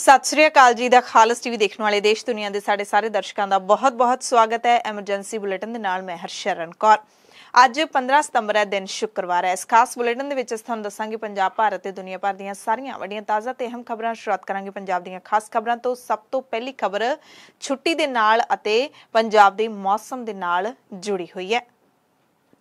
ਸਤਿ ਸ੍ਰੀ ਅਕਾਲ ਜੀ ਦਾ ਖਾਲਸ ਟੀਵੀ ਦੇਖਣ ਵਾਲੇ ਦੇਸ਼ ਦੁਨੀਆ ਦੇ ਸਾਡੇ ਸਾਰੇ ਦਰਸ਼ਕਾਂ ਦਾ ਬਹੁਤ-ਬਹੁਤ ਸਵਾਗਤ ਹੈ ਐਮਰਜੈਂਸੀ ਬੁਲੇਟਿਨ ਦੇ ਨਾਲ ਮੈਂ ਹਰਸ਼ਰਨ ਕੌਰ ਅੱਜ 15 ਸਤੰਬਰ ਹੈ ਦਿਨ ਸ਼ੁੱਕਰਵਾਰ ਹੈ ਇਸ ਖਾਸ ਬੁਲੇਟਿਨ ਦੇ ਵਿੱਚ ਅਸੀਂ ਤੁਹਾਨੂੰ ਦੱਸਾਂਗੇ ਪੰਜਾਬ ਭਾਰਤ ਤੇ ਦੁਨੀਆ ਭਰ ਦੀਆਂ ਸਾਰੀਆਂ ਵੱਡੀਆਂ ਤਾਜ਼ਾ ਤੇ ਅਹਿਮ ਖਬਰਾਂ ਸ਼ੁਰੂਆਤ ਕਰਾਂਗੇ ਪੰਜਾਬ ਦੀਆਂ ਖਾਸ ਖਬਰਾਂ ਤੋਂ ਸਭ ਤੋਂ ਪਹਿਲੀ ਖਬਰ ਛੁੱਟੀ ਦੇ ਨਾਲ ਅਤੇ ਪੰਜਾਬ ਦੇ ਮੌਸਮ ਦੇ ਨਾਲ ਜੁੜੀ ਹੋਈ ਹੈ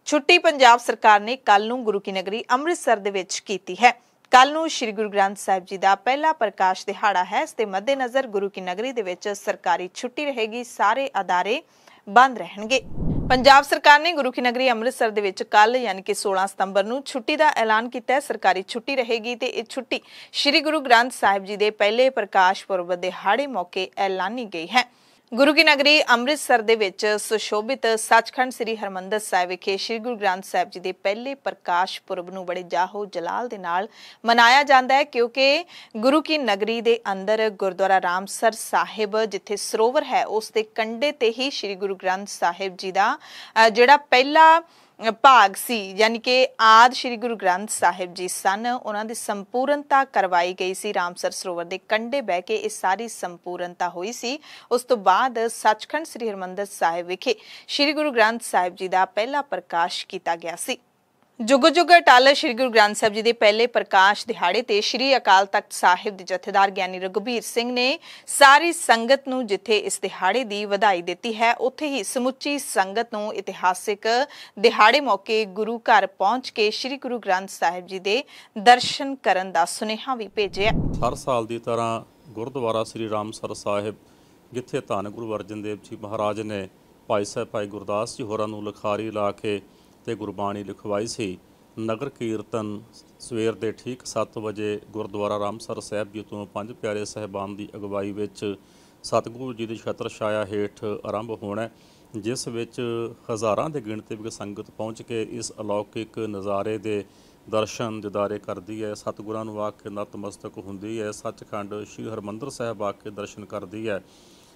ਛੁੱਟੀ ਪੰਜਾਬ ਸਰਕਾਰ ਨੇ ਕੱਲ ਨੂੰ ਗੁਰੂ ਕੀ ਨਗਰੀ ਅੰਮ੍ਰਿਤਸਰ ਦੇ ਵਿੱਚ ਕੀਤੀ ਹੈ ਕੱਲ ਨੂੰ ਸ੍ਰੀ ਗੁਰੂ ਗ੍ਰੰਥ ਸਾਹਿਬ ਜੀ ਦਾ ਪਹਿਲਾ ਪ੍ਰਕਾਸ਼ ਦਿਹਾੜਾ ਹੈ ਇਸ ਦੇ ਮੱਦੇਨਜ਼ਰ ਗੁਰੂ ਕੀ ਨਗਰੀ ਦੇ ਵਿੱਚ ਸਰਕਾਰੀ ਛੁੱਟੀ ਰਹੇਗੀ ਸਾਰੇ ਅਦਾਰੇ ਬੰਦ ਰਹਿਣਗੇ ਪੰਜਾਬ ਸਰਕਾਰ ਨੇ ਗੁਰੂ ਕੀ ਨਗਰੀ ਅੰਮ੍ਰਿਤਸਰ ਦੇ ਵਿੱਚ ਕੱਲ ਯਾਨੀ ਕਿ 16 ਸਤੰਬਰ ਨੂੰ ਛੁੱਟੀ ਦਾ ਐਲਾਨ ਕੀਤਾ ਹੈ ਸਰਕਾਰੀ ਛੁੱਟੀ ਰਹੇਗੀ ਤੇ ਇਹ ਛੁੱਟੀ ਸ੍ਰੀ ਗੁਰੂ ਗ੍ਰੰਥ ਸਾਹਿਬ ਜੀ ਦੇ ਪਹਿਲੇ ਪ੍ਰਕਾਸ਼ ਪੁਰਬ ਦਿਹਾੜੇ ਮੌਕੇ ਐਲਾਨੀ ਗਈ ਹੈ ਗੁਰੂ ਕੀ ਨਗਰੀ ਅੰਮ੍ਰਿਤਸਰ ਦੇ ਵਿੱਚ ਸੁਸ਼ੋਭਿਤ ਸੱਚਖੰਡ ਸ੍ਰੀ ਹਰਮੰਦਰ ਸਾਹਿਬ ਵਿਖੇ ਸ੍ਰੀ ਗੁਰੂ ਗ੍ਰੰਥ ਸਾਹਿਬ ਜੀ ਦੇ ਪਹਿਲੇ ਪ੍ਰਕਾਸ਼ ਪੁਰਬ ਨੂੰ ਬੜੇ ਜਾਹੋ ਜਲਾਲ ਦੇ ਨਾਲ ਮਨਾਇਆ ਜਾਂਦਾ ਹੈ ਕਿਉਂਕਿ ਗੁਰੂ ਕੀ ਨਗਰੀ ਦੇ ਅੰਦਰ ਗੁਰਦੁਆਰਾ ਰਾਮਸਰ ਸਾਹਿਬ ਜਿੱਥੇ ਸਰੋਵਰ ਹੈ ਉਸ ਦੇ ਕੰਢੇ ਤੇ ਹੀ ਸ੍ਰੀ ਗੁਰੂ ਗ੍ਰੰਥ ਸਾਹਿਬ ਜੀ ਦਾ ਜਿਹੜਾ ਪਹਿਲਾ ਭਾਗ ਸੀ ਯਾਨੀ ਕਿ ਆਦ ਸ੍ਰੀ ਗੁਰੂ ਗ੍ਰੰਥ ਸਾਹਿਬ ਜੀ ਸਨ ਉਹਨਾਂ ਦੀ ਸੰਪੂਰਨਤਾ ਕਰਵਾਈ ਗਈ ਸੀ ਰਾਮਸਰ ਸਰੋਵਰ ਦੇ ਕੰਢੇ ਬਹਿ ਕੇ ਇਹ ਸਾਰੀ ਸੰਪੂਰਨਤਾ ਹੋਈ ਸੀ ਉਸ ਤੋਂ ਬਾਅਦ ਸੱਚਖੰਡ ਸ੍ਰੀ ਹਰਮੰਦਰ ਸਾਹਿਬ ਵਿਖੇ ਸ੍ਰੀ ਗੁਰੂ ਗ੍ਰੰਥ ਸਾਹਿਬ ਜੀ ਦਾ ਪਹਿਲਾ ਪ੍ਰਕਾਸ਼ ਕੀਤਾ ਗਿਆ ਸੀ ਜੁਗ ਜੁਗ ਅਟਲ ਸ੍ਰੀ ਗੁਰੂ ਗ੍ਰੰਥ ਸਾਹਿਬ ਜੀ ਦੇ ਪਹਿਲੇ ਪ੍ਰਕਾਸ਼ ਦਿਹਾੜੇ ਤੇ ਸ੍ਰੀ ਅਕਾਲ ਤਖਤ ਸਾਹਿਬ ਦੇ ਜਥੇਦਾਰ ਗਿਆਨੀ ਰਗਵੀਰ ਸਿੰਘ ਨੇ ਸਾਰੀ ਸੰਗਤ ਨੂੰ ਜਿੱਥੇ ਇਸ ਦਿਹਾੜੇ ਦੀ ਵਧਾਈ ਦਿੱਤੀ ਹੈ ਉੱਥੇ ਹੀ ਸਮੁੱਚੀ ਸੰਗਤ ਨੂੰ ਇਤਿਹਾਸਿਕ ਦਿਹਾੜੇ ਮੌਕੇ ਗੁਰੂ ਘਰ ਪਹੁੰਚ ਕੇ ਸ੍ਰੀ ਗੁਰੂ ਗ੍ਰੰਥ ਸਾਹਿਬ ਜੀ ਦੇ ਦਰਸ਼ਨ ਕਰਨ ਦਾ ਸੁਨੇਹਾ ਵੀ ਭੇਜਿਆ ਹਰ ਸਾਲ ਦੀ ਤਰ੍ਹਾਂ ਗੁਰਦੁਆਰਾ ਸ੍ਰੀ ਰਾਮਸਰ ਸਾਹਿਬ ਜਿੱਥੇ ਧੰਨ ਗੁਰੂ ਅਰਜਨ ਦੇਵ ਜੀ ਮਹਾਰਾਜ ਨੇ ਭਾਈ ਸਾਹਿਬ ਭਾਈ ਗੁਰਦਾਸ ਜੀ ਹੋਰਾਂ ਨੂੰ ਲਖਾਰੀ ਲਾ ਕੇ ਤੇ ਗੁਰਬਾਣੀ ਲਿਖਵਾਈ ਸੀ ਨਗਰ ਕੀਰਤਨ ਸਵੇਰ ਦੇ ਠੀਕ 7 ਵਜੇ ਗੁਰਦੁਆਰਾ ਰਾਮਸਰ ਸਾਹਿਬ ਜੀ ਤੋਂ ਪੰਜ ਪਿਆਰੇ ਸਹਿਬਾਨ ਦੀ ਅਗਵਾਈ ਵਿੱਚ ਸਤਿਗੁਰੂ ਜੀ ਦੇ ਛਤਰ ਛਾਇਆ ਹੇਠ ਆਰੰਭ ਹੋਣਾ ਜਿਸ ਵਿੱਚ ਹਜ਼ਾਰਾਂ ਦੇ ਗਿਣਤੀ ਵਿੱਚ ਸੰਗਤ ਪਹੁੰਚ ਕੇ ਇਸ ਅਲੌਕਿਕ ਨਜ਼ਾਰੇ ਦੇ ਦਰਸ਼ਨ ਦਿਦਾਰੇ ਕਰਦੀ ਹੈ ਸਤਿਗੁਰਾਂ ਨੂੰ ਆ ਕੇ ਨਤਮਸਤਕ ਹੁੰਦੀ ਹੈ ਸੱਚਖੰਡ ਸ੍ਰੀ ਹਰਮੰਦਰ ਸਾਹਿਬ ਆ ਕੇ ਦਰਸ਼ਨ ਕਰਦੀ ਹੈ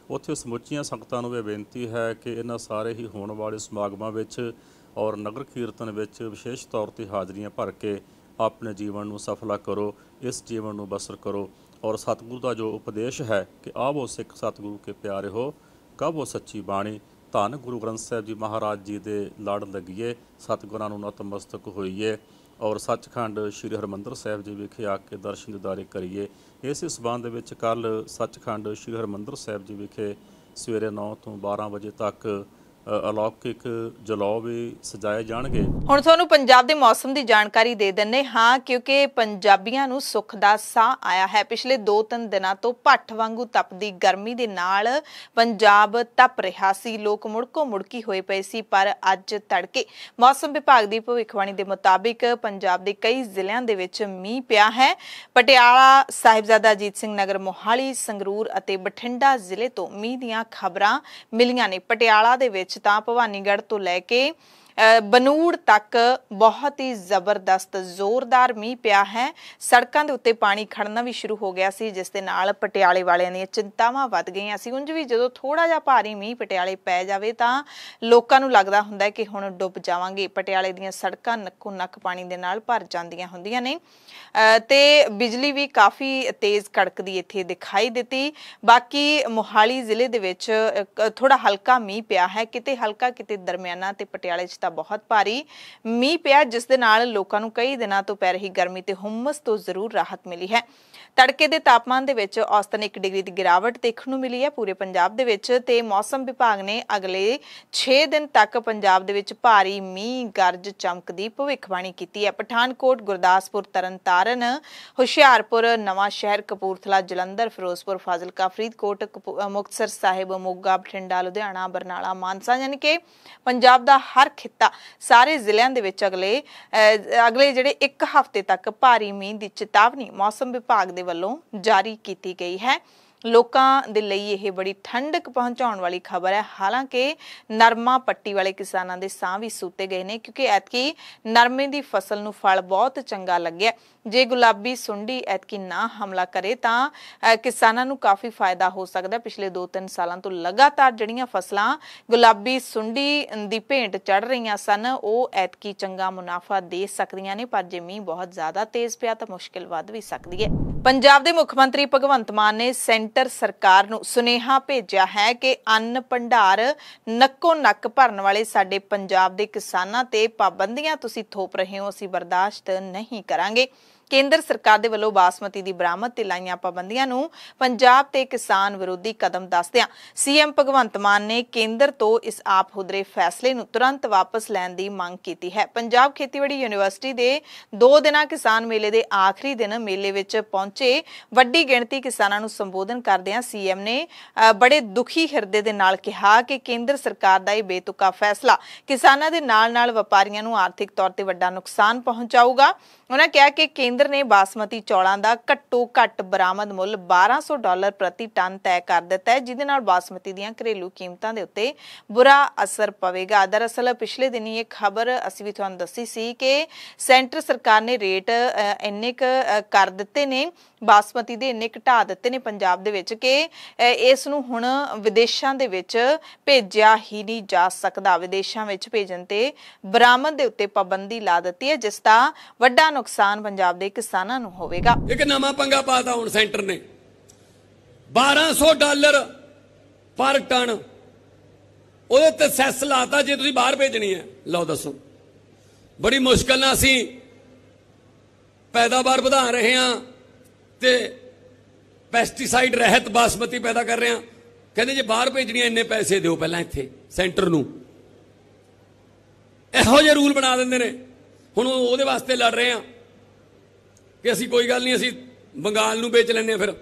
ਉੱਥੇ ਸਮੁੱਚੀਆਂ ਸੰਗਤਾਂ ਨੂੰ ਇਹ ਬੇਨਤੀ ਹੈ ਕਿ ਇਹਨਾਂ ਸਾਰੇ ਹੀ ਹੋਣ ਵਾਲੇ ਸਮਾਗਮਾਂ ਵਿੱਚ ਔਰ ਨਗਰ ਕੀਰਤਨ ਵਿੱਚ ਵਿਸ਼ੇਸ਼ ਤੌਰ ਤੇ ਹਾਜ਼ਰੀਆਂ ਭਰ ਕੇ ਆਪਣੇ ਜੀਵਨ ਨੂੰ ਸਫਲਾ ਕਰੋ ਇਸ ਜੀਵਨ ਨੂੰ ਬਸਰ ਕਰੋ ਔਰ ਸਤਿਗੁਰੂ ਦਾ ਜੋ ਉਪਦੇਸ਼ ਹੈ ਕਿ ਆਵੋ ਸਿੱਖ ਸਤਿਗੁਰੂ ਕੇ ਪਿਆਰੇ ਹੋ ਕਬੋ ਸੱਚੀ ਬਾਣੀ ਧੰਨ ਗੁਰੂ ਗ੍ਰੰਥ ਸਾਹਿਬ ਜੀ ਮਹਾਰਾਜ ਜੀ ਦੇ ਲੜ ਲੱਗੀਏ ਸਤਿਗੁਰਾਂ ਨੂੰ ਨਤਮਸਤਕ ਹੋਈਏ ਔਰ ਸੱਚਖੰਡ ਸ੍ਰੀ ਹਰਮੰਦਰ ਸਾਹਿਬ ਜੀ ਵਿਖੇ ਆ ਕੇ ਦਰਸ਼ਨ ਦਿਦਾਰੇ ਕਰੀਏ ਇਸੇ ਸਬੰਧ ਵਿੱਚ ਕੱਲ ਸੱਚਖੰਡ ਸ੍ਰੀ ਹਰਮੰਦਰ ਸਾਹਿਬ ਜੀ ਵਿਖੇ ਸਵੇਰੇ 9 ਤੋਂ 12 ਵਜੇ ਤੱਕ ਅਲੌਕਿਕ ਵੀ ਸਜਾਏ ਜਾਣਗੇ ਹੁਣ ਤੁਹਾਨੂੰ ਪੰਜਾਬ ਦੇ ਮੌਸਮ ਦੀ ਜਾਣਕਾਰੀ ਦੇ ਦਿੰਨੇ ਹਾਂ ਕਿਉਂਕਿ ਪੰਜਾਬੀਆਂ ਨੂੰ ਸੁੱਖ ਦਾ ਸਾਹ ਆਇਆ ਹੈ ਪਿਛਲੇ 2-3 ਦਿਨਾਂ ਤੋਂ ਭੱਠ ਵਾਂਗੂ ਤਪਦੀ ਗਰਮੀ ਦੇ ਨਾਲ ਪੰਜਾਬ ਤਪ ਰਿਹਾ ਸੀ ਲੋਕ ਮੁੜਕੋ ਮੁੜਕੀ ਹੋਏ ਪਏ ਸੀ ਪਰ ਅੱਜ ਤੜਕੇ ਮੌਸਮ ਵਿਭਾਗ ਦੀ ਭਵਿੱਖਬਾਣੀ ਦੇ ਮੁਤਾਬਿਕ ਪੰਜਾਬ ਦੇ ਕਈ ਜ਼ਿਲ੍ਹਿਆਂ ਦੇ ਵਿੱਚ ਮੀਂਹ ਪਿਆ ਹੈ ਪਟਿਆਲਾ ਸਾਹਿਬਜ਼ਾਦਾ ਅਜੀਤ ਸਿੰਘ ਨਗਰ ਮੋਹਾਲੀ ਸੰਗਰੂਰ ਅਤੇ ਬਠਿੰਡਾ ਜ਼ਿਲ੍ਹੇ ਤੋਂ ਮੀਂਹ ਦੀਆਂ ਖਬਰਾਂ ਮਿਲੀਆਂ ਨੇ ਪਟਿਆਲਾ ਦੇ ਵਿੱਚ ਵਿੱਚ ਤਾਂ ਭਵਾਨੀਗੜ੍ਹ ਤੋਂ ਲੈ ਕੇ ਬਨੂੜ ਤੱਕ ਬਹੁਤ ਹੀ ਜ਼ਬਰਦਸਤ ਜ਼ੋਰਦਾਰ ਮੀਂਹ ਪਿਆ ਹੈ ਸੜਕਾਂ ਦੇ ਉੱਤੇ ਪਾਣੀ ਖੜਨਾ ਵੀ ਸ਼ੁਰੂ ਹੋ ਗਿਆ ਸੀ ਜਿਸ ਦੇ ਨਾਲ ਪਟਿਆਲੇ ਵਾਲਿਆਂ ਦੀਆਂ ਚਿੰਤਾਵਾਂ ਵੱਧ ਗਈਆਂ ਸੀ ਉਂਝ ਵੀ ਜਦੋਂ ਥੋੜਾ ਜਿਹਾ ਭਾਰੀ ਮੀਂਹ ਪਟਿਆਲੇ ਪੈ ਜਾਵੇ ਤਾਂ ਲੋਕਾਂ ਨੂੰ ਲੱਗਦਾ ਹੁੰਦਾ ਹੈ ਕਿ ਹੁਣ ਡੁੱਬ ਜਾਵਾਂਗੇ ਪਟਿਆਲੇ ਦੀਆਂ ਸੜਕਾਂ ਨੱਕੋ ਨੱਕ ਪਾਣੀ ਦੇ ਨਾਲ ਭਰ ਜਾਂਦੀਆਂ ਹੁੰਦੀਆਂ ਨੇ ਤੇ ਬਿਜਲੀ ਵੀ ਕਾਫੀ ਤੇਜ਼ ਕੜਕਦੀ ਇੱਥੇ ਦਿਖਾਈ ਦਿੱਤੀ ਬਾਕੀ ਮੋਹਾਲੀ ਜ਼ਿਲ੍ਹੇ ਦੇ ਵਿੱਚ ਥੋੜਾ ਹਲਕਾ ਮੀਂਹ ਪਿਆ ਹੈ ਕਿਤੇ ਹਲਕਾ ਕਿਤੇ ਦਰਮਿਆਨਾ ਤੇ ਪਟਿਆਲੇ 'ਚ ਤਾਂ ਬਹੁਤ ਭਾਰੀ ਮੀਂਹ ਪਿਆ ਜਿਸ ਦੇ ਨਾਲ ਲੋਕਾਂ ਨੂੰ ਕਈ ਦਿਨਾਂ ਤੋਂ ਪੈ ਰਹੀ ਗਰਮੀ ਤੇ ਹੁਮਸ ਤੋਂ ਜ਼ਰੂਰ ਰਾਹਤ ਮਿਲੀ ਹੈ ਤੜਕੇ ਦੇ ਤਾਪਮਾਨ ਦੇ ਵਿੱਚ ਔਸਤਨ 1 ਡਿਗਰੀ ਦੀ ਗਿਰਾਵਟ ਦੇਖਣ ਨੂੰ ਮਿਲੀ ਹੈ ਪੂਰੇ ਪੰਜਾਬ ਦੇ ਵਿੱਚ ਤੇ ਮੌਸਮ ਵਿਭਾਗ ਨੇ ਅਗਲੇ 6 ਦਿਨ ਤੱਕ ਪੰਜਾਬ ਦੇ ਵਿੱਚ ਭਾਰੀ ਮੀਂਹ ਗਰਜ ਚਮਕ ਦੀ ਭਵਿੱਖਬਾਣੀ ਕੀਤੀ ਹੈ ਪਠਾਨਕੋਟ ਗੁਰਦਾਸਪੁਰ ਤਰਨਤਾਰਨ ਹੁਸ਼ਿਆਰਪੁਰ ਨਵਾਂ ਸ਼ਹਿਰ ਕਪੂਰਥਲਾ ਜਲੰਧਰ ਫਿਰੋਜ਼ਪੁਰ ਫਾਜ਼ਿਲਕਾ ਫਰੀਦਕੋਟ ਮੁਕਤਸਰ ਸਾਹਿਬ ਮੋਗਾ ਬਠਿੰਡਾ ਲੁਧਿਆਣਾ ਬਰਨਾਲਾ ਮਾਨਸਾ ਯਾਨੀ ਕਿ ਪੰਜਾਬ ਦਾ ਹਰ ਖਿੱਤਾ ਸਾਰੇ ਜ਼ਿਲ੍ਹਿਆਂ ਦੇ ਵਿੱਚ ਅਗਲੇ ਅਗਲੇ ਜਿਹੜੇ 1 ਹਫ਼ਤੇ ਤੱਕ ਭਾਰੀ ਮੀਂਹ ਦੀ ਚੇਤਾਵਨੀ ਮੌਸਮ ਵਿਭਾਗ ਦੇ ਦੇ ਵੱਲੋਂ ਜਾਰੀ ਕੀਤੀ ਗਈ ਹੈ ਲੋਕਾਂ ਦੇ ਲਈ ਇਹ ਬੜੀ ਠੰਡਕ ਪਹੁੰਚਾਉਣ ਵਾਲੀ ਖਬਰ ਹੈ ਹਾਲਾਂਕਿ ਨਰਮਾ ਪੱਟੀ ਵਾਲੇ ਕਿਸਾਨਾਂ ਦੇ ਸਾਹ ਵੀ ਸੂਤੇ ਗਏ ਨੇ ਕਿਉਂਕਿ ਐਤਕੀ ਨਰਮੇ ਦੀ ਫਸਲ ਨੂੰ ਫਲ ਬਹੁਤ ਚੰਗਾ ਲੱਗਿਆ ਜੇ ਗੁਲਾਬੀ ਸੁੰਡੀ ਐਤਕੀ ਨਾ ਹਮਲਾ ਕਰੇ ਤਾਂ ਕਿਸਾਨਾਂ ਨੂੰ ਕਾਫੀ ਫਾਇਦਾ ਹੋ ਸਕਦਾ ਪਿਛਲੇ 2-3 ਸਾਲਾਂ ਤੋਂ ਲਗਾਤਾਰ ਜਿਹੜੀਆਂ ਫਸਲਾਂ ਗੁਲਾਬੀ ਸੁੰਡੀ ਦੀ ਭੇਂਟ ਚੜ ਰਹੀਆਂ ਸਨ ਉਹ ਐਤਕੀ ਚੰਗਾ ਮੁਨਾਫਾ ਦੇ ਸਕਦੀਆਂ ਨੇ ਪਰ ਜੇ ਮੀਂਹ ਬਹੁਤ ਜ਼ਿਆਦਾ ਤੇਜ਼ ਪਿਆ ਤਾਂ ਮੁਸ਼ਕਿਲ ਵੱਧ ਵੀ ਸਕਦੀ ਹੈ ਪੰਜਾਬ ਦੇ ਮੁੱਖ ਮੰਤਰੀ ਭਗਵੰਤ ਮਾਨ ਨੇ ਸੈਂਟਰ ਸੈਂਟਰ ਸਰਕਾਰ ਨੂੰ ਸੁਨੇਹਾ ਭੇਜਿਆ ਹੈ ਕਿ ਅੰਨ ਭੰਡਾਰ ਨੱਕੋ ਨੱਕ ਭਰਨ ਵਾਲੇ ਸਾਡੇ ਪੰਜਾਬ ਦੇ ਕਿਸਾਨਾਂ ਤੇ ਪਾਬੰਦੀਆਂ ਤੁਸੀਂ ਥੋਪ ਰਹੇ ਹੋ ਅਸੀਂ ਬਰਦਾਸ਼ਤ ਨਹੀਂ ਕਰਾਂਗੇ ਕੇਂਦਰ ਸਰਕਾਰ ਦੇ ਵੱਲੋਂ ਬਾਸਮਤੀ ਦੀ ਬਰਾਮਦ ਤੇ ਲਾਈਆਂ ਪਾਬੰਦੀਆਂ ਨੂੰ ਪੰਜਾਬ ਤੇ ਕਿਸਾਨ ਵਿਰੋਧੀ ਕਦਮ ਦੱਸਦਿਆਂ ਸੀਐਮ ਭਗਵੰਤ ਮਾਨ ਨੇ ਕੇਂਦਰ ਤੋਂ ਇਸ ਆਪ ਹੁਦਰੇ ਫੈਸਲੇ ਨੂੰ ਤੁਰੰਤ ਵਾਪਸ ਲੈਣ ਦੀ ਮੰਗ ਕੀਤੀ ਹੈ ਪੰਜਾਬ ਖੇਤੀਬਾੜੀ ਯੂਨੀਵਰਸਿਟੀ ਦੇ 2 ਦਿਨਾਂ ਕਿਸਾਨ ਮੇਲੇ ਦੇ ਆਖਰੀ ਦਿਨ ਮੇਲੇ ਵਿੱਚ ਪਹੁੰਚੇ ਵੱਡੀ ਗਿਣਤੀ ਕਿਸਾਨਾਂ ਨੂੰ ਸੰਬੋਧਨ ਕਰਦਿਆਂ ਸੀਐਮ ਨੇ ਬੜੇ ਦੁਖੀ ਹਿਰਦੇ ਦੇ ਨਾਲ ਕਿਹਾ ਕਿ ਕੇਂਦਰ ਸਰਕਾਰ ਦਾ ਇਹ ਬੇਤੁਕਾ ਫੈਸਲਾ ਕਿਸਾਨਾਂ ਦੇ ਨਾਲ-ਨਾਲ ਵਪਾਰੀਆਂ ਨੂੰ ਆਰਥਿਕ ਤੌਰ ਤੇ ਵੱਡਾ ਨੁਕਸਾਨ ਪਹੁੰਚਾਊਗਾ ਉਹਨਾਂ ਕਿਹਾ ਕਿ ਕੇਂਦਰ ਕੇਂਦਰ ਨੇ ਬਾਸਮਤੀ ਚੌਲਾਂ ਦਾ ਘੱਟੋ ਘੱਟ ਬਰਾਮਦ ਮੁੱਲ 1200 ਡਾਲਰ ਪ੍ਰਤੀ ਟਨ ਤੈਅ ਕਰ ਦਿੱਤਾ ਹੈ ਜਿਹਦੇ ਨਾਲ ਬਾਸਮਤੀ ਦੀਆਂ ਘਰੇਲੂ ਕੀਮਤਾਂ ਦੇ ਉੱਤੇ ਬੁਰਾ ਅਸਰ ਪਵੇਗਾ ਦਰਅਸਲ ਪਿਛਲੇ ਦਿਨੀ ਇਹ ਖਬਰ ਅਸੀਂ ਵੀ ਤੁਹਾਨੂੰ ਦੱਸੀ ਸੀ ਕਿ ਸੈਂਟਰ ਸਰਕਾਰ ਨੇ ਰੇਟ ਇੰਨੇ ਕਰ ਦਿੱਤੇ ਨੇ ਬਾਸਮਤੀ ਦੇ ਇੰਨੇ ਘਟਾ ਦਿੱਤੇ ਨੇ ਪੰਜਾਬ ਦੇ ਵਿੱਚ ਕਿ ਇਸ ਨੂੰ ਹੁਣ ਵਿਦੇਸ਼ਾਂ ਦੇ ਵਿੱਚ ਭੇਜਿਆ ਹੀ ਨਹੀਂ ਜਾ ਸਕਦਾ ਵਿਦੇਸ਼ਾਂ ਵਿੱਚ ਭੇਜਣ ਤੇ ਬਰਾਮਦ ਦੇ ਉੱਤੇ ਪਾਬੰਦੀ ਲਾ ਦਿੱਤੀ ਹੈ ਜਿਸ ਦਾ ਵੱਡਾ ਨੁਕਸਾਨ ਪੰਜਾਬ ਦੇ ਕਿਸਾਨਾਂ ਨੂੰ ਹੋਵੇਗਾ ਇੱਕ ਨਵਾਂ ਪੰਗਾ ਪਾਤਾ ਹੁਣ ਸੈਂਟਰ ਨੇ 1200 ਡਾਲਰ ਪਰ ਟਨ ਉਹਦੇ ਤੇ ਸੈਸ ਲਾਤਾ ਜੇ ਤੁਸੀਂ ਬਾਹਰ ਭੇਜਣੀ ਹੈ ਲਓ ਦੱਸੋ ਬੜੀ ਮੁਸ਼ਕਲ ਨਾਲ ਅਸੀਂ ਪੈਦਾਵਾਰ ਵਧਾ ਰਹੇ ਹਾਂ ਤੇ ਪੈਸਟੀਸਾਈਡ ਰਹਿਤ ਬਾਸਮਤੀ ਪੈਦਾ ਕਰ ਰਹੇ ਹਾਂ ਕਹਿੰਦੇ ਜੇ ਬਾਹਰ ਭੇਜਣੀ ਐ ਇੰਨੇ ਪੈਸੇ ਦਿਓ ਪਹਿਲਾਂ ਇੱਥੇ ਸੈਂਟਰ ਨੂੰ ਇਹੋ ਜਿਹੇ ਰੂਲ ਬਣਾ ਦਿੰਦੇ ਨੇ ਹੁਣ ਉਹਦੇ ਵਾਸਤੇ ਲੜ ਰਹੇ ਹਾਂ ਕਿ ਅਸੀਂ ਕੋਈ ਗੱਲ ਨਹੀਂ ਅਸੀਂ ਬੰਗਾਲ ਨੂੰ ਵੇਚ ਲੈਨੇ ਫਿਰ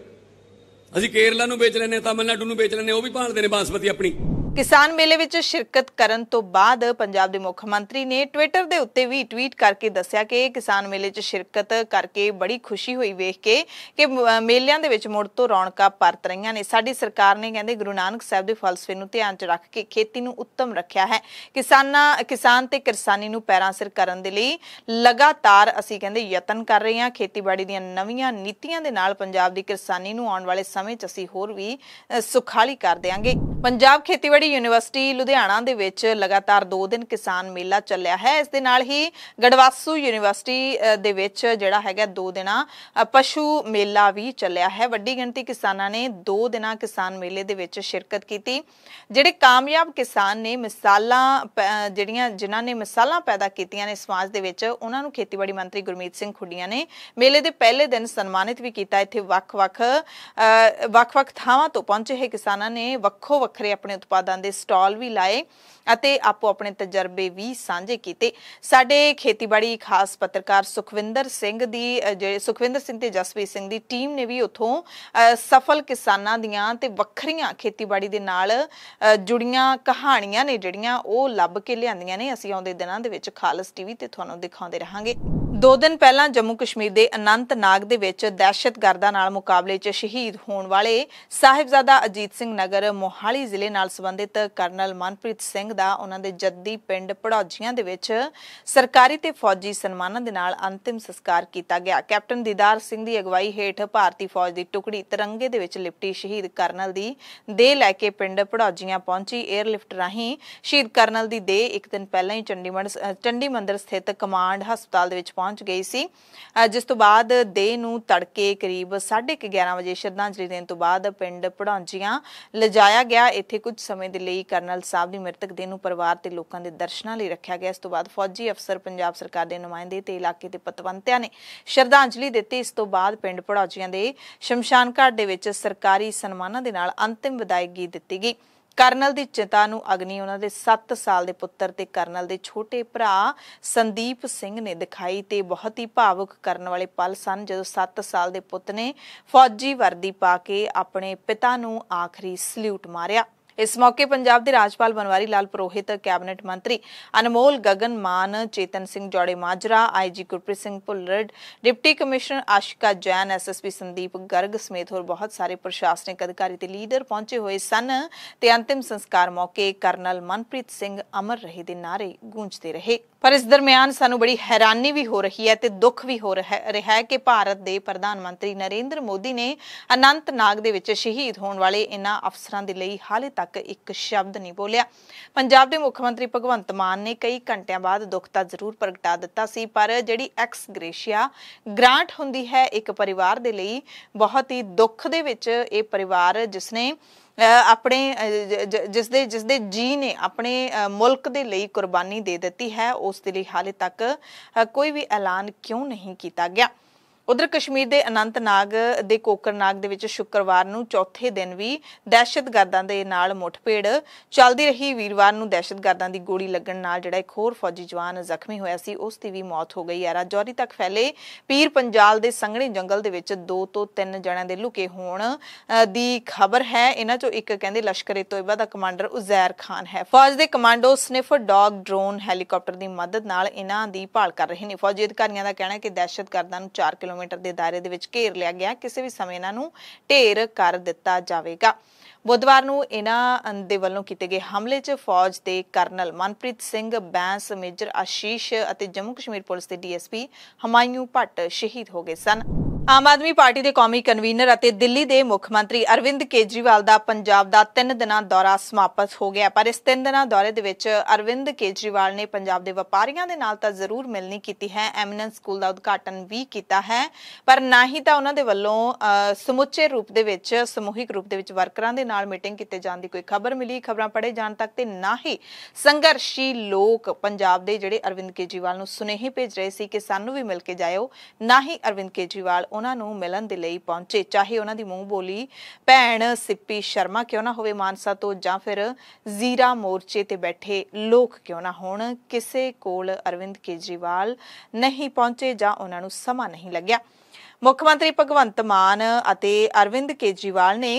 ਅਸੀਂ ਕੇਰਲਾ ਨੂੰ ਵੇਚ ਲੈਨੇ ਤਾਮਿਲਨਾਡੂ ਨੂੰ ਵੇਚ ਲੈਨੇ ਉਹ ਵੀ ਭਾਲਦੇ ਨੇ ਬਾਸਮਤੀ ਆਪਣੀ ਕਿਸਾਨ ਮੇਲੇ ਵਿੱਚ ਸ਼ਿਰਕਤ ਕਰਨ ਤੋਂ ਬਾਅਦ ਪੰਜਾਬ ਦੇ ਮੁੱਖ ਮੰਤਰੀ ਨੇ ਟਵਿੱਟਰ ਦੇ ਉੱਤੇ ਵੀ ਟਵੀਟ ਕਰਕੇ ਦੱਸਿਆ ਕਿ ਕਿਸਾਨ ਮੇਲੇ 'ਚ ਸ਼ਿਰਕਤ ਕਰਕੇ ਬੜੀ ਖੁਸ਼ੀ ਹੋਈ ਵੇਖ ਕੇ ਕਿ ਮੇਲਿਆਂ ਦੇ ਵਿੱਚ ਮੁੜ ਤੋਂ ਰੌਣਕਾਂ ਪਰਤ ਰਹੀਆਂ ਨੇ ਸਾਡੀ ਸਰਕਾਰ ਨੇ ਕਹਿੰਦੇ ਗੁਰੂ ਨਾਨਕ ਸਾਹਿਬ ਦੇ ਫਲਸਫੇ ਨੂੰ ਧਿਆਨ 'ਚ ਰੱਖ ਕੇ ਖੇਤੀ ਨੂੰ ਉੱਤਮ ਰੱਖਿਆ ਹੈ ਕਿਸਾਨਾਂ ਕਿਸਾਨ ਤੇ ਕਿਰਸਾਨੀ ਨੂੰ ਪੈਰਾਂ ਸਿਰ ਕਰਨ ਦੇ ਲਈ ਲਗਾਤਾਰ ਅਸੀਂ ਕਹਿੰਦੇ ਯਤਨ ਕਰ ਰਹੇ ਹਾਂ ਖੇਤੀਬਾੜੀ ਦੀਆਂ ਨਵੀਆਂ ਨੀਤੀਆਂ ਦੇ ਨਾਲ ਪੰਜਾਬ ਦੀ ਕਿਰਸਾਨੀ ਨੂੰ ਆਉਣ ਵਾਲੇ ਸਮੇਂ 'ਚ ਅਸੀਂ ਹੋਰ ਵੀ ਸੁਖਾਲੀ ਕਰ ਦੇਵਾਂਗੇ ਪੰਜਾਬ ਖੇਤੀ ਖੇਤੀਬਾੜੀ ਯੂਨੀਵਰਸਿਟੀ ਲੁਧਿਆਣਾ ਦੇ ਵਿੱਚ ਲਗਾਤਾਰ 2 ਦਿਨ ਕਿਸਾਨ ਮੇਲਾ ਚੱਲਿਆ ਹੈ ਇਸ ਦੇ ਨਾਲ ਹੀ ਗੜਵਾਸੂ ਯੂਨੀਵਰਸਿਟੀ ਦੇ ਵਿੱਚ ਜਿਹੜਾ ਹੈਗਾ 2 ਦਿਨਾਂ ਪਸ਼ੂ ਮੇਲਾ ਵੀ ਚੱਲਿਆ ਹੈ ਵੱਡੀ ਗਿਣਤੀ ਕਿਸਾਨਾਂ ਨੇ 2 ਦਿਨਾਂ ਕਿਸਾਨ ਮੇਲੇ ਦੇ ਵਿੱਚ ਸ਼ਿਰਕਤ ਕੀਤੀ ਜਿਹੜੇ ਕਾਮਯਾਬ ਕਿਸਾਨ ਨੇ ਮਿਸਾਲਾਂ ਜਿਹੜੀਆਂ ਜਿਨ੍ਹਾਂ ਨੇ ਮਿਸਾਲਾਂ ਪੈਦਾ ਕੀਤੀਆਂ ਨੇ ਸਮਾਜ ਦੇ ਵਿੱਚ ਉਹਨਾਂ ਨੂੰ ਖੇਤੀਬਾੜੀ ਮੰਤਰੀ ਗੁਰਮੀਤ ਸਿੰਘ ਖੁੱਡੀਆਂ ਨੇ ਮੇਲੇ ਦੇ ਪਹਿਲੇ ਦਿਨ ਸਨਮਾਨਿਤ ਵੀ ਕੀਤਾ ਇੱਥੇ ਵੱਖ-ਵੱਖ ਵੱਖ-ਵੱਖ ਥਾਵਾਂ ਤੋਂ ਪਹੁੰਚੇ ਹੈ ਕਿਸਾਨਾਂ ਨੇ ਵੱਖੋ ਵੱਖਰੇ ਆਪਣੇ ਉਤਪਾਦ ਉਤਪਾਦਾਂ ਦੇ ਸਟਾਲ ਵੀ ਲਾਏ ਅਤੇ ਆਪੋ ਆਪਣੇ ਤਜਰਬੇ ਵੀ ਸਾਂਝੇ ਕੀਤੇ ਸਾਡੇ ਖੇਤੀਬਾੜੀ ਖਾਸ ਪੱਤਰਕਾਰ ਸੁਖਵਿੰਦਰ ਸਿੰਘ ਦੀ ਜਿਹੜੇ ਸੁਖਵਿੰਦਰ ਸਿੰਘ ਤੇ ਜਸਪ੍ਰੀਤ ਸਿੰਘ ਦੀ ਟੀਮ ਨੇ ਵੀ ਉਥੋਂ ਸਫਲ ਕਿਸਾਨਾਂ ਦੀਆਂ ਤੇ ਵੱਖਰੀਆਂ ਖੇਤੀਬਾੜੀ ਦੇ ਨਾਲ ਜੁੜੀਆਂ ਕਹਾਣੀਆਂ ਨੇ ਜਿਹੜੀਆਂ ਉਹ ਲੱਭ ਕੇ ਲਿਆਂਦੀਆਂ ਨੇ ਅਸੀਂ ਆਉਂਦੇ ਦਿਨਾਂ ਦੇ ਵਿੱਚ ਖਾਲਸ ਟੀਵੀ ਤੇ ਤੁਹਾਨੂੰ ਦਿਖਾਉਂਦੇ ਰਹਾਂਗੇ ਦੋ ਦਿਨ ਪਹਿਲਾਂ ਜੰਮੂ ਕਸ਼ਮੀਰ ਦੇ ਅਨੰਤਨਾਗ ਦੇ ਵਿੱਚ ਦਹਿਸ਼ਤਗਰਦਾਂ ਨਾਲ ਮੁਕਾਬਲੇ 'ਚ ਸ਼ਹੀਦ ਹੋਣ ਵਾਲੇ ਸਾਹਿਬਜ਼ਾਦਾ ਅਜੀਤ ਸਿੰਘ ਨਗਰ ਮੋਹਾਲੀ ਜ਼ਿਲ੍ਹੇ ਨਾਲ ਸੰਬੰਧਿਤ ਕਰਨਲ ਮਨਪ੍ਰੀਤ ਸਿੰਘ ਦਾ ਉਹਨਾਂ ਦੇ ਜੱਦੀ ਪਿੰਡ ਪੜੌਜੀਆਂ ਦੇ ਵਿੱਚ ਸਰਕਾਰੀ ਤੇ ਫੌਜੀ ਸਨਮਾਨਾਂ ਦੇ ਨਾਲ ਅੰਤਿਮ ਸੰਸਕਾਰ ਕੀਤਾ ਗਿਆ ਕੈਪਟਨ ਦੀਦਾਰ ਸਿੰਘ ਦੀ ਅਗਵਾਈ ਹੇਠ ਭਾਰਤੀ ਫੌਜ ਦੀ ਟੁਕੜੀ ਤਿਰੰਗੇ ਦੇ ਵਿੱਚ ਲਿਪਟੀ ਸ਼ਹੀਦ ਕਰਨਲ ਦੀ ਦੇਹ ਲੈ ਕੇ ਪਿੰਡ ਪੜੌਜੀਆਂ ਪਹੁੰਚੀ 에ਅਰ ਲਿਫਟ ਰਾਹੀਂ ਸ਼ਹੀਦ ਕਰਨਲ ਦੀ ਦੇਹ ਇੱਕ ਦਿਨ ਪਹਿਲਾਂ ਹੀ ਚੰਡੀਗੜ੍ਹ ਚੰਡੀਮੰਦਰ ਸਥਿਤ ਕਮਾਂਡ ਹਸਪਤਾਲ ਦੇ ਵਿੱਚ ਪਹੁੰਚ ਪਹੁੰਚ ਗਈ ਸੀ ਜਿਸ ਤੋਂ ਬਾਅਦ ਦੇ ਨੂੰ ਤੜਕੇ ਕਰੀਬ 11:30 ਵਜੇ ਸ਼ਰਧਾਂਜਲੀ ਦੇਣ ਤੋਂ ਬਾਅਦ ਪਿੰਡ ਪੜਾਂਜੀਆਂ ਲਜਾਇਆ ਗਿਆ ਇੱਥੇ ਕੁਝ ਸਮੇਂ ਦੇ ਲਈ ਕਰਨਲ ਸਾਹਿਬ ਦੀ ਮ੍ਰਿਤਕ ਦੇ ਨੂੰ ਪਰਿਵਾਰ ਤੇ ਲੋਕਾਂ ਦੇ ਦਰਸ਼ਨਾਂ ਲਈ ਰੱਖਿਆ ਗਿਆ ਇਸ ਤੋਂ ਬਾਅਦ ਫੌਜੀ ਅਫਸਰ ਪੰਜਾਬ ਸਰਕਾਰ ਦੇ ਨੁਮਾਇੰਦੇ ਤੇ ਇਲਾਕੇ ਦੇ ਪਤਵੰਤਿਆਂ ਨੇ ਸ਼ਰਧਾਂਜਲੀ ਦਿੱਤੀ ਇਸ ਤੋਂ ਬਾਅਦ ਪਿੰਡ ਪੜਾਂਜੀਆਂ ਦੇ ਸ਼ਮਸ਼ਾਨ ਘਾਟ ਦੇ ਵਿੱਚ ਸਰਕਾਰੀ ਸਨਮਾਨਾਂ ਦੇ ਨਾਲ ਅੰਤਿਮ ਵਿਦਾਇਗੀ ਦਿੱਤੀ ਗਈ ਕਰਨਲ ਦੀ ਚਿਤਾ ਨੂੰ ਅਗਨੀ ਉਹਨਾਂ ਦੇ 7 ਸਾਲ ਦੇ ਪੁੱਤਰ ਤੇ ਕਰਨਲ ਦੇ ਛੋਟੇ ਭਰਾ ਸੰਦੀਪ ਸਿੰਘ ਨੇ ਦਿਖਾਈ ਤੇ ਬਹੁਤ ਹੀ ਭਾਵੁਕ ਕਰਨ ਵਾਲੇ ਪਲ ਸਨ ਜਦੋਂ 7 ਸਾਲ ਦੇ ਪੁੱਤ ਨੇ ਫੌਜੀ ਵਰਦੀ ਪਾ ਕੇ ਆਪਣੇ ਪਿਤਾ ਨੂੰ ਆਖਰੀ ਸਲੂਟ ਮਾਰਿਆ ਇਸ ਮੌਕੇ ਪੰਜਾਬ ਦੇ ਰਾਜਪਾਲ ਬਨਵਾਰੀ ਲਾਲ ਪ੍ਰੋਹਿਤ ਕੈਬਨਿਟ ਮੰਤਰੀ ਅਨਮੋਲ ਗਗਨ ਮਾਨ ਚੇਤਨ ਸਿੰਘ ਜੋੜੇ ਮਾਜਰਾ ਆਈਜੀ ਗੁਰਪ੍ਰੀਤ ਸਿੰਘ ਪੁੱਲਰਡ deputy commissioner Ashika Jain SSP Sandeep Garg ਸਮੇਤ ਹੋਰ ਬਹੁਤ ਸਾਰੇ ਪ੍ਰਸ਼ਾਸਨਿਕ ਅਧਿਕਾਰੀ ਤੇ ਲੀਡਰ ਪਹੁੰਚੇ ਹੋਏ ਸਨ ਤੇ ਅੰਤਿਮ ਸੰਸਕਾਰ ਮੌਕੇ ਕਰਨਲ ਮਨਪ੍ਰੀਤ ਸਿੰਘ ਅਮਰ ਰਹੇ ਦੇ ਨਾਰੇ ਗੂੰਜਦੇ ਰਹੇ ਪਰ ਇਸ ਦਰਮਿਆਨ ਸਾਨੂੰ ਬੜੀ ਹੈਰਾਨੀ ਵੀ ਹੋ ਰਹੀ ਹੈ ਤੇ ਦੁੱਖ ਵੀ ਹੋ ਰਿਹਾ ਹੈ ਕਿ ਭਾਰਤ ਦੇ ਪ੍ਰਧਾਨ ਮੰਤਰੀ ਨਰਿੰਦਰ ਮੋਦੀ ਨੇ ਅਨੰਤ ਨਾਗ ਦੇ ਵਿੱਚ ਸ਼ਹੀਦ ਹੋਣ ਵਾਲੇ ਇਨ੍ਹਾਂ ਅਫਸਰਾਂ ਦੇ ਲਈ ਹਾਲੇ ਤੱਕ ਇੱਕ ਸ਼ਬਦ ਨਹੀਂ ਬੋਲਿਆ ਪੰਜਾਬ ਦੇ ਮੁੱਖ ਮੰਤਰੀ ਭਗਵੰਤ ਮਾਨ ਨੇ ਕਈ ਘੰਟਿਆਂ ਬਾਅਦ ਦੁੱਖ ਤਾਂ ਜ਼ਰੂਰ ਪ੍ਰਗਟਾ ਦਿੱਤਾ ਸੀ ਪਰ ਜਿਹੜੀ ਐਕਸ ਗ੍ਰੇਸ਼ੀਆ ਗ੍ਰਾਂਟ ਹੁੰਦੀ ਹੈ ਇੱਕ ਪਰਿਵਾਰ ਦੇ ਲਈ ਬਹੁਤ ਹੀ ਦੁੱਖ ਦੇ ਵਿੱਚ ਇਹ ਪਰਿਵਾਰ ਜਿਸ ਨੇ ਆਪਣੇ ਜਿਸ ਦੇ ਜਿਸ ਦੇ ਜੀ ਨੇ ਆਪਣੇ ਮੁਲਕ ਦੇ ਲਈ ਕੁਰਬਾਨੀ ਦੇ ਦਿੱਤੀ ਹੈ ਉਸ ਦੇ ਲਈ ਹਾਲੇ ਤੱਕ ਕੋਈ ਵੀ ਐਲਾਨ ਕਿਉਂ ਨਹੀਂ ਕੀਤਾ ਗਿਆ ਉਧਰ ਕਸ਼ਮੀਰ ਦੇ ਅਨੰਤਨਾਗ ਦੇ ਕੋਕਰਨਾਗ ਦੇ ਵਿੱਚ ਸ਼ੁੱਕਰਵਾਰ ਨੂੰ ਚੌਥੇ ਦਿਨ ਵੀ ਦਹਿਸ਼ਤਗਰਦਾਂ ਦੇ ਨਾਲ ਮੁੱਠਭੇੜ ਚੱਲਦੀ ਰਹੀ ਵੀਰਵਾਰ ਨੂੰ ਦਹਿਸ਼ਤਗਰਦਾਂ ਦੀ ਗੋਲੀ ਲੱਗਣ ਨਾਲ ਜਿਹੜਾ ਇੱਕ ਹੋਰ ਫੌਜੀ ਜਵਾਨ ਜ਼ਖਮੀ ਹੋਇਆ ਸੀ ਉਸ ਦੀ ਵੀ ਮੌਤ ਹੋ ਗਈ ਹੈ ਰਾਜੌਰੀ ਤੱਕ ਫੈਲੇ ਪੀਰ ਪੰਜਾਲ ਦੇ ਸੰਘਣੇ ਜੰਗਲ ਦੇ ਵਿੱਚ 2 ਤੋਂ 3 ਜਣਿਆਂ ਦੇ ਲੁਕੇ ਹੋਣ ਦੀ ਖਬਰ ਹੈ ਇਹਨਾਂ ਚੋਂ ਇੱਕ ਕਹਿੰਦੇ ਲਸ਼ਕਰੇ ਤੋਇਬਾ ਦਾ ਕਮਾਂਡਰ ਉਜ਼ੈਰ ਖਾਨ ਹੈ ਫੌਜ ਦੇ commando sniffer dog drone helicopter ਦੀ ਮਦਦ ਨਾਲ ਇਹਨਾਂ ਦੀ ਭਾਲ ਕਰ ਰਹੇ ਨੇ ਫੌਜੀ ਅਧਿਕਾਰੀਆਂ ਦਾ ਕਹਿਣਾ ਹੈ ਕਿ ਦਹਿਸ਼ਤਗਰਦਾਂ ਨੂੰ 4 ਕਿਲੋ ਕਿਲੋਮੀਟਰ ਦੇ ਦਾਇਰੇ ਦੇ ਵਿੱਚ ਘੇਰ ਲਿਆ ਗਿਆ ਕਿਸੇ ਵੀ ਸਮੇਂ ਇਹਨਾਂ ਨੂੰ ਢੇਰ ਕਰ ਦਿੱਤਾ ਜਾਵੇਗਾ ਬੁੱਧਵਾਰ ਨੂੰ ਇਹਨਾਂ ਦੇ ਵੱਲੋਂ ਕੀਤੇ ਗਏ ਹਮਲੇ 'ਚ ਫੌਜ ਦੇ ਕਰਨਲ ਮਨਪ੍ਰੀਤ ਸਿੰਘ ਬੈਂਸ ਮੇਜਰ ਆਸ਼ੀਸ਼ ਅਤੇ ਜੰਮੂ ਕਸ਼ਮੀਰ ਪੁਲਿਸ ਦੇ ਡੀਐਸਪੀ ਹਮਾਇਉ ਭੱਟ ਸ਼ਹੀਦ ਹੋ ਗਏ ਸਨ ਆਮ ਆਦਮੀ ਪਾਰਟੀ ਦੇ ਕੌਮੀ ਕਨਵੀਨਰ ਅਤੇ ਦਿੱਲੀ ਦੇ ਮੁੱਖ ਮੰਤਰੀ ਅਰਵਿੰਦ ਕੇਜਰੀਵਾਲ ਦਾ ਪੰਜਾਬ ਦਾ 3 ਦਿਨਾਂ ਦੌਰਾ ਸਮਾਪਤ ਹੋ ਗਿਆ ਪਰ ਇਸ 3 ਦਿਨਾਂ ਦੌਰੇ ਦੇ ਵਿੱਚ ਅਰਵਿੰਦ ਕੇਜਰੀਵਾਲ ਨੇ ਪੰਜਾਬ ਦੇ ਵਪਾਰੀਆਂ ਦੇ ਨਾਲ ਤਾਂ ਜ਼ਰੂਰ ਮਿਲਣੀ ਕੀਤੀ ਹੈ ਐਮਿਨੈਂਸ ਸਕੂਲ ਦਾ ਉਦਘਾਟਨ ਵੀ ਕੀਤਾ ਹੈ ਪਰ ਨਾ ਹੀ ਤਾਂ ਉਹਨਾਂ ਦੇ ਵੱਲੋਂ ਸਮੁੱਚੇ ਰੂਪ ਦੇ ਵਿੱਚ ਸਮੂਹਿਕ ਰੂਪ ਦੇ ਵਿੱਚ ਵਰਕਰਾਂ ਦੇ ਨਾਲ ਮੀਟਿੰਗ ਕੀਤੇ ਜਾਣ ਦੀ ਕੋਈ ਖਬਰ ਮਿਲੀ ਖਬਰਾਂ ਪੜੇ ਜਾਣ ਤੱਕ ਤੇ ਨਾ ਹੀ ਸੰਘਰਸ਼ੀ ਲੋਕ ਪੰਜਾਬ ਦੇ ਜਿਹੜੇ ਅਰਵਿੰਦ ਕੇਜਰੀਵਾਲ ਨੂੰ ਸੁਨੇਹੇ ਭੇਜ ਰਹੇ ਸੀ ਕਿ ਸਾਨੂੰ ਵੀ ਮਿਲ ਕੇ ਜਾਇਓ ਨਾ ਹੀ ਅਰਵਿੰਦ ਕੇਜਰੀਵਾਲ ਉਹਨਾਂ ਨੂੰ ਮਿਲਣ ਦੇ ਲਈ ਪਹੁੰਚੇ ਚਾਹੇ ਉਹਨਾਂ ਦੀ ਮੂੰਹ ਬੋਲੀ ਭੈਣ ਸਿੱਪੀ ਸ਼ਰਮਾ ਕਿਉਂ ਨਾ ਹੋਵੇ ਮਾਨਸਾ ਤੋਂ ਜਾਂ ਫਿਰ ਜ਼ੀਰਾ ਮੋਰਚੇ ਤੇ ਬੈਠੇ ਲੋਕ ਕਿਉਂ ਨਾ ਹੋਣ ਕਿਸੇ ਕੋਲ ਅਰਵਿੰਦ ਕੇਜਰੀਵਾਲ ਨਹੀਂ ਪਹੁੰਚੇ ਜਾਂ ਉਹਨਾਂ ਨੂੰ ਸਮਾਂ ਨਹੀਂ ਲੱਗਿਆ ਮੁੱਖ ਮੰਤਰੀ ਭਗਵੰਤ ਮਾਨ ਅਤੇ ਅਰਵਿੰਦ ਕੇਜਰੀਵਾਲ ਨੇ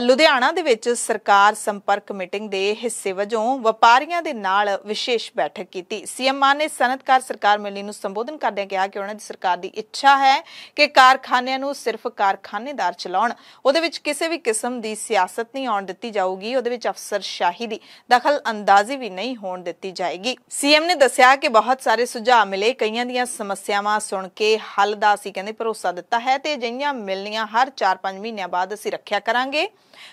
ਲੁਧਿਆਣਾ ਦੇ ਵਿੱਚ ਸਰਕਾਰ ਸੰਪਰਕ ਮੀਟਿੰਗ ਦੇ ਹਿੱਸੇ ਵਜੋਂ ਵਪਾਰੀਆਂ ਦੇ ਨਾਲ ਵਿਸ਼ੇਸ਼ ਬੈਠਕ ਕੀਤੀ ਸੀਐਮ ਮਾਨ ਨੇ ਸਨਅਤਕਾਰ ਸਰਕਾਰ ਮੇਲੇ ਨੂੰ ਸੰਬੋਧਨ ਕਰਦਿਆਂ ਕਿਹਾ ਕਿ ਉਹਨਾਂ ਦੀ ਸਰਕਾਰ ਦੀ ਇੱਛਾ ਹੈ ਕਿ ਕਾਰਖਾਨਿਆਂ ਨੂੰ ਸਿਰਫ ਕਾਰਖਾਨੇਦਾਰ ਚਲਾਉਣ ਉਹਦੇ ਵਿੱਚ ਕਿਸੇ ਵੀ ਕਿਸਮ ਦੀ ਸਿਆਸਤ ਨਹੀਂ ਆਉਣ ਦਿੱਤੀ ਜਾਊਗੀ ਉਹਦੇ ਵਿੱਚ ਅਫਸਰਸ਼ਾਹੀ ਦੀ ਦਖਲ ਅੰਦਾਜ਼ੀ ਵੀ ਨਹੀਂ ਹੋਣ ਦਿੱਤੀ ਜਾਏਗੀ ਸੀਐਮ ਨੇ ਦੱਸਿਆ ਕਿ ਬਹੁਤ ਸਾਰੇ ਸੁਝਾਅ ਮਿਲੇ ਕਈਆਂ ਦੀਆਂ ਸਮੱਸਿਆਵਾਂ ਸੁਣ ਕੇ ਹੱਲ ਦਾ ਸੀ ਕਹਿੰਦੇ ਭਰੋਸਾ ਦਿੱਤਾ ਹੈ ਤੇ ਅਜਿਹੀਆਂ ਮਿਲਣੀਆਂ ਹਰ 4-5 ਮਹੀਨਿਆਂ ਬਾਅਦ ਅਸੀਂ ਰੱਖਿਆ ਕਰਾਂਗੇ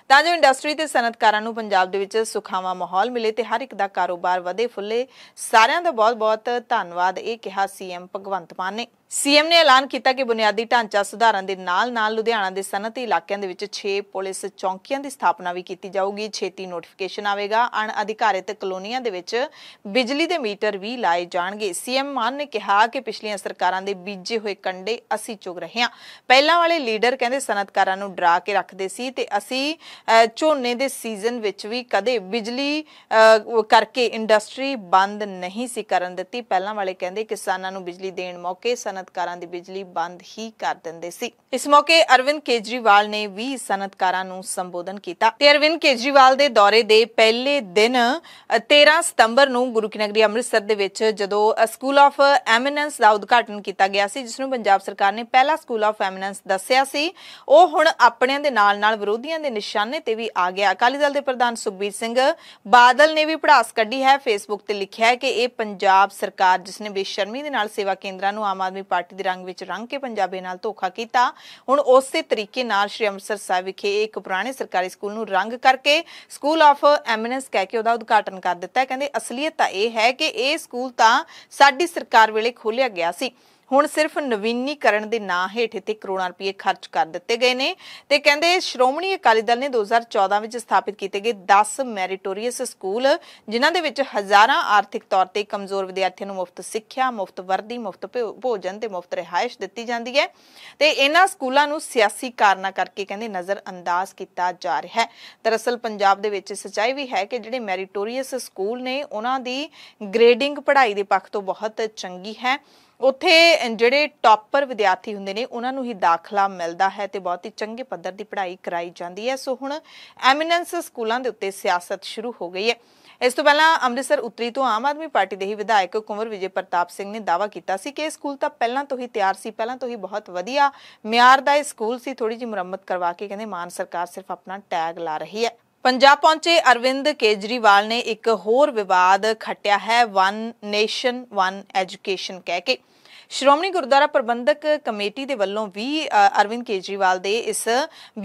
ਤਾਂ ਜੋ ਇੰਡਸਟਰੀ ਤੇ ਸਨਅਤਕਾਰਾਂ ਨੂੰ ਪੰਜਾਬ ਦੇ ਵਿੱਚ ਸੁਖਾਵਾਂ ਮਾਹੌਲ ਮਿਲੇ ਤੇ ਹਰ ਇੱਕ ਦਾ ਕਾਰੋਬਾਰ ਵਧੇ ਫੁੱਲੇ ਸਾਰਿਆਂ ਦਾ ਬਹੁਤ-ਬਹੁਤ ਧੰਨਵਾਦ ਇਹ ਕਿਹਾ ਸੀਐਮ ਭਗਵੰਤ ਮਾਨ ਨੇ ਸੀਐਮ ਨੇ ਐਲਾਨ ਕੀਤਾ ਕਿ ਬੁਨਿਆਦੀ ਢਾਂਚਾ ਸੁਧਾਰਨ ਦੇ ਨਾਲ-ਨਾਲ ਲੁਧਿਆਣਾ ਦੇ ਸਨਅਤੀ ਇਲਾਕਿਆਂ ਦੇ ਵਿੱਚ 6 ਪੁਲਿਸ ਚੌਂਕੀਆਂ ਦੀ ਸਥਾਪਨਾ ਵੀ ਕੀਤੀ ਜਾਊਗੀ ਛੇਤੀ ਨੋਟੀਫਿਕੇਸ਼ਨ ਆਵੇਗਾ ਅਣ ਅਧਿਕਾਰਿਤ ਕਲੋਨੀਆਂ ਦੇ ਵਿੱਚ ਬਿਜਲੀ ਦੇ ਮੀਟਰ ਵੀ ਲਾਏ ਜਾਣਗੇ ਸੀਐਮ ਮਾਨ ਨੇ ਕਿਹਾ ਕਿ ਪਿਛਲੀਆਂ ਸਰਕਾਰਾਂ ਦੇ ਬੀਜੇ ਹੋਏ ਕੰਡੇ ਅਸੀਂ ਚੁਗ ਰਹੇ ਹਾਂ ਪਹਿਲਾਂ ਵਾਲੇ ਲੀਡਰ ਕਹਿੰਦੇ ਸਨਅਤਕਾਰਾਂ ਨੂੰ ਡਰਾ ਕੇ ਰੱਖਦੇ ਸੀ ਤੇ ਅਸੀਂ ਝੋਨੇ ਦੇ ਸੀਜ਼ਨ ਵਿੱਚ ਵੀ ਕਦੇ ਬਿਜਲੀ ਕਰਕੇ ਇੰਡਸਟਰੀ ਬੰਦ ਨਹੀਂ ਸੀ ਕਰਨ ਦਿੱਤੀ ਪਹਿਲਾਂ ਵਾਲੇ ਕਹਿੰਦੇ ਕਿਸਾਨਾਂ ਨੂੰ ਬਿਜਲੀ ਦੇਣ ਮੌਕੇ ਸਨਅਤਕਾਰਾਂ ਦੀ ਬਿਜਲੀ ਬੰਦ ਹੀ ਕਰ ਦਿੰਦੇ ਸੀ ਇਸ ਮੌਕੇ ਅਰਵਿੰਦ ਕੇਜਰੀਵਾਲ ਨੇ ਵੀ ਸਨਅਤਕਾਰਾਂ ਨੂੰ ਸੰਬੋਧਨ ਕੀਤਾ ਤੇ ਅਰਵਿੰਦ ਕੇਜਰੀਵਾਲ ਦੇ ਦੌਰੇ ਦੇ ਪਹਿਲੇ ਦਿਨ 13 ਸਤੰਬਰ ਨੂੰ ਗੁਰੂ ਕੀ ਨਗਰੀ ਅੰਮ੍ਰਿਤਸਰ ਦੇ ਵਿੱਚ ਜਦੋਂ ਸਕੂਲ ਆਫ ਐਮਿਨੈਂਸ ਦਾ ਉਦਘਾਟਨ ਕੀਤਾ ਗਿਆ ਸੀ ਜਿਸ ਨੂੰ ਪੰਜਾਬ ਸਰਕਾਰ ਨੇ ਪਹਿਲਾ ਸਕੂਲ ਆਫ ਐਮਿਨੈਂਸ ਦੱਸਿਆ ਸੀ ਉਹ ਹੁਣ ਆਪਣਿਆਂ ਦੇ ਨਾਲ ਨਾਲ ਵਿਰੋਧੀਆਂ ਦੇ ਨਿਸ਼ਾਨੇ ਤੇ ਵੀ ਆ ਗਿਆ ਅਕਾਲੀ ਦਲ ਦੇ ਪ੍ਰਧਾਨ ਸੁਖਬੀਰ ਸਿੰਘ ਬਾਦਲ ਨੇ ਵੀ ਪੜਾਸ ਕੱਢੀ ਹੈ ਫੇਸਬੁੱਕ ਤੇ ਲਿਖਿਆ ਹੈ ਕਿ ਇਹ ਪੰਜਾਬ ਸਰਕਾਰ ਜਿਸ ਨੇ ਬੇਸ਼ਰਮੀ ਦੇ ਨਾਲ ਸੇਵਾ ਕੇਂਦਰਾਂ ਨੂੰ ਆਮ ਆਦਮੀ ਪਾਰਟੀ ਦੇ ਰੰਗ ਵਿੱਚ ਰੰਗ ਕੇ ਪੰਜਾਬੀ ਨਾਲ ਧੋਖਾ ਕੀਤਾ ਹੁਣ ਉਸੇ ਤਰੀਕੇ ਨਾਲ ਸ਼੍ਰੀ ਅੰਮ੍ਰਿਤਸਰ ਸਾਹਿਬ ਵਿਖੇ ਇੱਕ ਪੁਰਾਣੇ ਸਰਕਾਰੀ ਸਕੂਲ ਨੂੰ ਰੰਗ ਕਰਕੇ ਸਕੂਲ ਆਫ ਐਮਿਨੈਂਸ ਕਹਿ ਕੇ ਉਹਦਾ ਉਦਘਾਟਨ ਕਰ ਦਿੱਤਾ ਹੈ ਕਹਿੰਦੇ ਅਸਲੀਅਤ ਤਾਂ ਇਹ ਹੈ ਕਿ ਇਹ ਸਕੂਲ ਤਾਂ ਸਾਡੀ ਸਰਕਾਰ ਵੇਲੇ ਖੋਲਿਆ ਗਿਆ ਸੀ ਹੁਣ ਸਿਰਫ ਨਵੀਨੀਕਰਨ ਦੇ ਨਾਂ ਹੇਠ ਤੇ ਕਰੋੜਾਂ ਰੁਪਏ ਖਰਚ ਕਰ ਦਿੱਤੇ ਗਏ ਨੇ ਤੇ ਕਹਿੰਦੇ ਸ਼੍ਰੋਮਣੀ ਅਕਾਲੀ ਦਲ ਨੇ 2014 ਵਿੱਚ ਸਥਾਪਿਤ ਕੀਤੇ ਗਏ 10 ਮੈਰੀਟੋਰੀਅਸ ਸਕੂਲ ਜਿਨ੍ਹਾਂ ਦੇ ਵਿੱਚ ਹਜ਼ਾਰਾਂ ਆਰਥਿਕ ਤੌਰ ਤੇ ਕਮਜ਼ੋਰ ਵਿਦਿਆਰਥੀਆਂ ਨੂੰ ਮੁਫਤ ਸਿੱਖਿਆ ਮੁਫਤ ਵਰਦੀ ਮੁਫਤ ਭੋਜਨ ਤੇ ਮੁਫਤ ਰਿਹਾਇਸ਼ ਦਿੱਤੀ ਜਾਂਦੀ ਹੈ ਤੇ ਇਹਨਾਂ ਸਕੂਲਾਂ ਨੂੰ ਸਿਆਸੀ ਕਾਰਨਾ ਕਰਕੇ ਕਹਿੰਦੇ ਨਜ਼ਰ ਅੰਦਾਜ਼ ਕੀਤਾ ਜਾ ਰਿਹਾ ਹੈ ਦਰਅਸਲ ਪੰਜਾਬ ਦੇ ਵਿੱਚ ਸਚਾਈ ਵੀ ਹੈ ਕਿ ਜਿਹੜੇ ਮੈਰੀਟੋਰੀਅਸ ਸਕੂਲ ਨੇ ਉਹਨਾਂ ਦੀ ਗ੍ਰੇਡਿੰਗ ਪੜ੍ਹਾਈ ਦੇ ਪੱਖ ਤੋਂ ਬਹੁਤ ਚੰਗੀ ਹੈ ਉੱਥੇ ਜਿਹੜੇ ਟੌਪਰ ਵਿਦਿਆਰਥੀ ਹੁੰਦੇ ਨੇ ਉਹਨਾਂ ਨੂੰ ਹੀ ਦਾਖਲਾ ਮਿਲਦਾ ਹੈ ਤੇ ਬਹੁਤ ਹੀ ਚੰਗੇ ਪੱਧਰ ਦੀ ਪੜ੍ਹਾਈ ਕਰਾਈ ਜਾਂਦੀ ਹੈ ਸੋ ਹੁਣ ਐਮੀਨੈਂਸ ਸਕੂਲਾਂ ਦੇ ਉੱਤੇ ਸਿਆਸਤ ਸ਼ੁਰੂ ਹੋ ਗਈ ਹੈ ਇਸ ਤੋਂ ਪਹਿਲਾਂ ਅੰਮ੍ਰਿਤਸਰ ਉੱਤਰੀ ਤੋਂ ਆਮ ਆਦਮੀ ਪਾਰਟੀ ਦੇ ਹੀ ਵਿਧਾਇਕ ਕੁੰਵਰ ਵਿਜੇ ਪ੍ਰਤਾਪ ਸਿੰਘ ਨੇ ਦਾਵਾ ਕੀਤਾ ਸੀ ਕਿ ਇਹ ਸਕੂਲ ਤਾਂ ਪਹਿਲਾਂ ਤੋਂ ਹੀ ਤਿਆਰ ਸੀ ਪਹਿਲਾਂ ਤੋਂ ਹੀ ਬਹੁਤ ਵਧੀਆ ਮਿਆਰ ਦਾ ਇਹ ਸਕੂਲ ਸੀ ਥੋੜੀ ਜਿਹੀ ਮੁਰੰਮਤ ਕਰਵਾ ਕੇ ਕਹਿੰਦੇ ਮਾਨ ਸਰਕਾਰ ਸਿਰਫ ਆਪਣਾ ਟੈਗ ਲਾ ਰਹੀ ਹੈ ਪੰਜਾਬ ਪਹੁੰਚੇ ਅਰਵਿੰਦ ਕੇਜਰੀਵਾਲ ਨੇ ਇੱਕ ਹੋਰ ਵਿਵਾਦ ਖੱਟਿਆ ਹੈ ਵਨ ਨੇਸ਼ਨ ਵਨ ਐਜੂਕੇਸ਼ਨ ਕਹਿ ਕੇ ਸ਼੍ਰੋਮਣੀ ਗੁਰਦੁਆਰਾ ਪ੍ਰਬੰਧਕ ਕਮੇਟੀ ਦੇ ਵੱਲੋਂ ਵੀ ਅਰਵਿੰਦ ਕੇਜਰੀਵਾਲ ਦੇ ਇਸ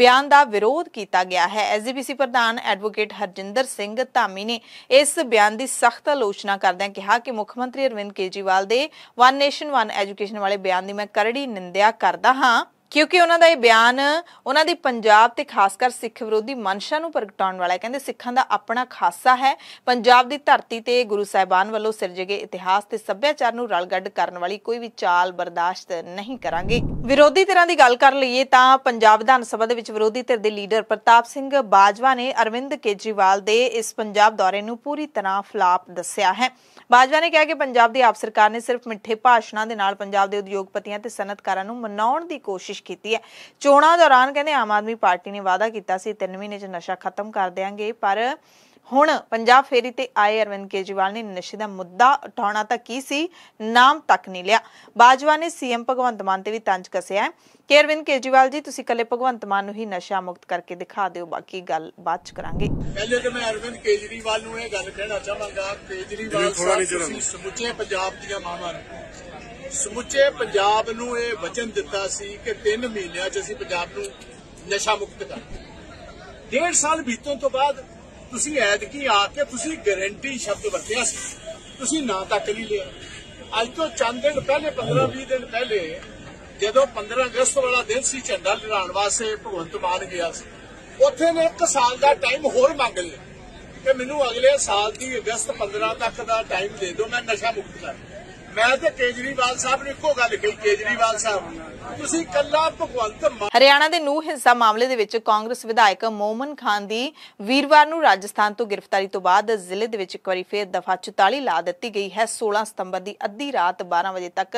ਬਿਆਨ ਦਾ ਵਿਰੋਧ ਕੀਤਾ ਗਿਆ ਹੈ ਐਸਜੀਪੀਸੀ ਪ੍ਰਧਾਨ ਐਡਵੋਕੇਟ ਹਰਜਿੰਦਰ ਸਿੰਘ ਧਾਮੀ ਨੇ ਇਸ ਬਿਆਨ ਦੀ ਸਖਤ ਆਲੋਚਨਾ ਕਰਦਿਆਂ ਕਿਹਾ ਕਿ ਮੁੱਖ ਮੰਤਰੀ ਅਰਵਿੰਦ ਕੇਜਰੀਵਾਲ ਦੇ ਵਨ ਨੇਸ਼ਨ ਵਨ ਐਜੂਕੇਸ਼ਨ ਵਾਲੇ ਬਿਆਨ ਦੀ ਮੈਂ ਕਰੜੀ ਨਿੰਦਿਆ ਕਰਦਾ ਹਾਂ ਕਿਉਂਕਿ ਉਹਨਾਂ ਦਾ ਇਹ ਬਿਆਨ ਉਹਨਾਂ ਦੀ ਪੰਜਾਬ ਤੇ ਖਾਸ ਕਰ ਸਿੱਖ ਵਿਰੋਧੀ ਮਨਸ਼ਾ ਨੂੰ ਪ੍ਰਗਟਾਉਣ ਵਾਲਾ ਹੈ ਕਹਿੰਦੇ ਸਿੱਖਾਂ ਦਾ ਆਪਣਾ ਖਾਸਾ ਹੈ ਪੰਜਾਬ ਦੀ ਧਰਤੀ ਤੇ ਗੁਰੂ ਸਾਹਿਬਾਨ ਵੱਲੋਂ ਸਿਰਜੇ ਗਏ ਇਤਿਹਾਸ ਤੇ ਸੱਭਿਆਚਾਰ ਨੂੰ ਰਲਗੱਡ ਕਰਨ ਵਾਲੀ ਕੋਈ ਵੀ ਚਾਲ ਬਰਦਾਸ਼ਤ ਨਹੀਂ ਕਰਾਂਗੇ ਵਿਰੋਧੀ ਧਿਰਾਂ ਦੀ ਗੱਲ ਕਰ ਲਈਏ ਤਾਂ ਪੰਜਾਬ ਵਿਧਾਨ ਸਭਾ ਦੇ ਵਿੱਚ ਵਿਰੋਧੀ ਧਿਰ ਦੇ ਲੀਡਰ ਪ੍ਰਤਾਪ ਸਿੰਘ ਬਾਜਵਾ ਨੇ ਅਰਵਿੰਦ ਕੇਜਰੀਵਾਲ ਦੇ ਇਸ ਪੰਜਾਬ ਦੌਰੇ ਨੂੰ ਪੂਰੀ ਤਰ੍ਹਾਂ ਫਲਾਪ ਦੱਸਿਆ ਹੈ ਬਾਜਵਾ ਨੇ ਕਿਹਾ ਕਿ ਪੰਜਾਬ ਦੀ ਆਪ ਸਰਕਾਰ ਨੇ ਸਿਰਫ ਮਿੱਠੇ ਭਾਸ਼ਣਾਂ ਦੇ ਨਾਲ ਪੰਜਾਬ ਦੇ ਉਦਯੋਗਪਤੀਆਂ ਤੇ ਸਨਅਤਕਾਰਾਂ ਨੂੰ ਮਨਾਉਣ ਦੀ ਕੋਸ਼ਿਸ਼ ਕੀਤੀ ਹੈ ਚੋਣਾਂ ਦੌਰਾਨ ਕਹਿੰਦੇ ਆਮ ਆਦਮੀ ਪਾਰਟੀ ਨੇ ਵਾਅਦਾ ਕੀਤਾ ਸੀ 3 ਮਹੀਨੇ 'ਚ ਨਸ਼ਾ ਖਤਮ ਕਰ ਦੇਵਾਂਗੇ ਪਰ ਹੁਣ ਪੰਜਾਬ ਫੇਰੀ ਤੇ ਆਏ ਅਰਵਿੰਦ ਕੇਜਰੀਵਾਲ ਨੇ ਨਸ਼ੇ ਦਾ ਮੁੱਦਾ ਉਠਾਉਣਾ ਤਾਂ ਕੀ ਸੀ ਨਾਮ ਤੱਕ ਨਹੀਂ ਲਿਆ ਬਾਜਵਾ ਨੇ ਸੀਐਮ ਭਗਵੰਤ ਮਾਨ ਤੇ ਵੀ ਤੰਜ ਕਸਿਆ ਕਿ ਅਰਵਿੰਦ ਕੇਜਰੀਵਾਲ ਜੀ ਤੁਸੀਂ ਕੱਲੇ ਭਗਵੰਤ ਮਾਨ ਨੂੰ ਹੀ ਨਸ਼ਾ ਮੁਕਤ ਕਰਕੇ ਦਿਖਾ ਦਿਓ ਬਾਕੀ ਗੱਲ ਬਾਅਦ ਚ ਕਰਾਂਗੇ ਪਹਿਲੇ ਤਾਂ ਮੈਂ ਅਰਵਿੰਦ ਕੇਜਰੀਵਾਲ ਨੂੰ ਇਹ ਗੱਲ ਕਹਿਣਾ ਚਾਹਾਂਗਾ ਕੇਜਰੀਵਾਲ ਸਾਹਿਬ ਤੁਸੀਂ ਸਮੁੱਚੇ ਪੰਜਾਬ ਦੀਆਂ ਮਾਵਾਂ ਸਮੁੱਚੇ ਪੰਜਾਬ ਨੂੰ ਇਹ ਵਚਨ ਦਿੱਤਾ ਸੀ ਕਿ 3 ਮਹੀਨਿਆਂ 'ਚ ਅਸੀਂ ਪੰਜਾਬ ਨੂੰ ਨਸ਼ਾ ਮੁਕਤ ਕਰ 1.5 ਸਾਲ ਬੀਤਣ ਤੋਂ ਬਾਅਦ ਤੁਸੀਂ ਐਤਕੀ ਆ ਕੇ ਤੁਸੀਂ ਗਾਰੰਟੀ ਸ਼ਬਦ ਵਰਤਿਆ ਸੀ ਤੁਸੀਂ ਨਾਂ ਤੱਕ ਨਹੀਂ ਲਿਆ ਅੱਜ ਤੋਂ ਚੰਦ ਦਿਨ ਪਹਿਲੇ 15-20 ਦਿਨ ਪਹਿਲੇ ਜਦੋਂ 15 ਅਗਸਤ ਵਾਲਾ ਦਿਨ ਸੀ ਝੰਡਾ ਲਹਿਰਾਉਣ ਵਾਸਤੇ ਭਗਵੰਤ ਮਾਨ ਗਿਆ ਸੀ ਉੱਥੇ ਨੇ ਇੱਕ ਸਾਲ ਦਾ ਟਾਈਮ ਹੋਰ ਮੰਗ ਲਿਆ ਕਿ ਮੈਨੂੰ ਅਗਲੇ ਸਾਲ ਦੀ ਅਗਸਤ 15 ਤੱਕ ਦਾ ਟਾਈਮ ਦੇ ਦਿਓ ਮੈਂ ਨਸ਼ਾ ਮੁਕਤ ਕਰਾਂ ਮੈਂ ਤੇ ਕੇਜਰੀਵਾਲ ਸਾਹਿਬ ਨੇ ਇੱਕੋ ਗੱਲ ਕਹੀ ਕੇਜਰੀਵਾਲ ਸਾਹਿਬ ਤੁਸੀਂ ਕੱਲਾ ਭਗਵੰਤ ਹਰਿਆਣਾ ਦੇ ਨੂ ਹਿੰਸਾ ਮਾਮਲੇ ਦੇ ਵਿੱਚ ਕਾਂਗਰਸ ਵਿਧਾਇਕ ਮੋਮਨ ਖਾਨ ਦੀ ਵੀਰਵਾਰ ਨੂੰ ਰਾਜਸਥਾਨ ਤੋਂ ਗ੍ਰਿਫਤਾਰੀ ਤੋਂ ਬਾਅਦ ਜ਼ਿਲ੍ਹੇ ਦੇ ਵਿੱਚ ਇੱਕ ਵਾਰੀ ਫੇਰ ਦਫਾ 44 ਲਾ ਦਿੱਤੀ ਗਈ ਹੈ 16 ਸਤੰਬਰ ਦੀ ਅੱਧੀ ਰਾਤ 12 ਵਜੇ ਤੱਕ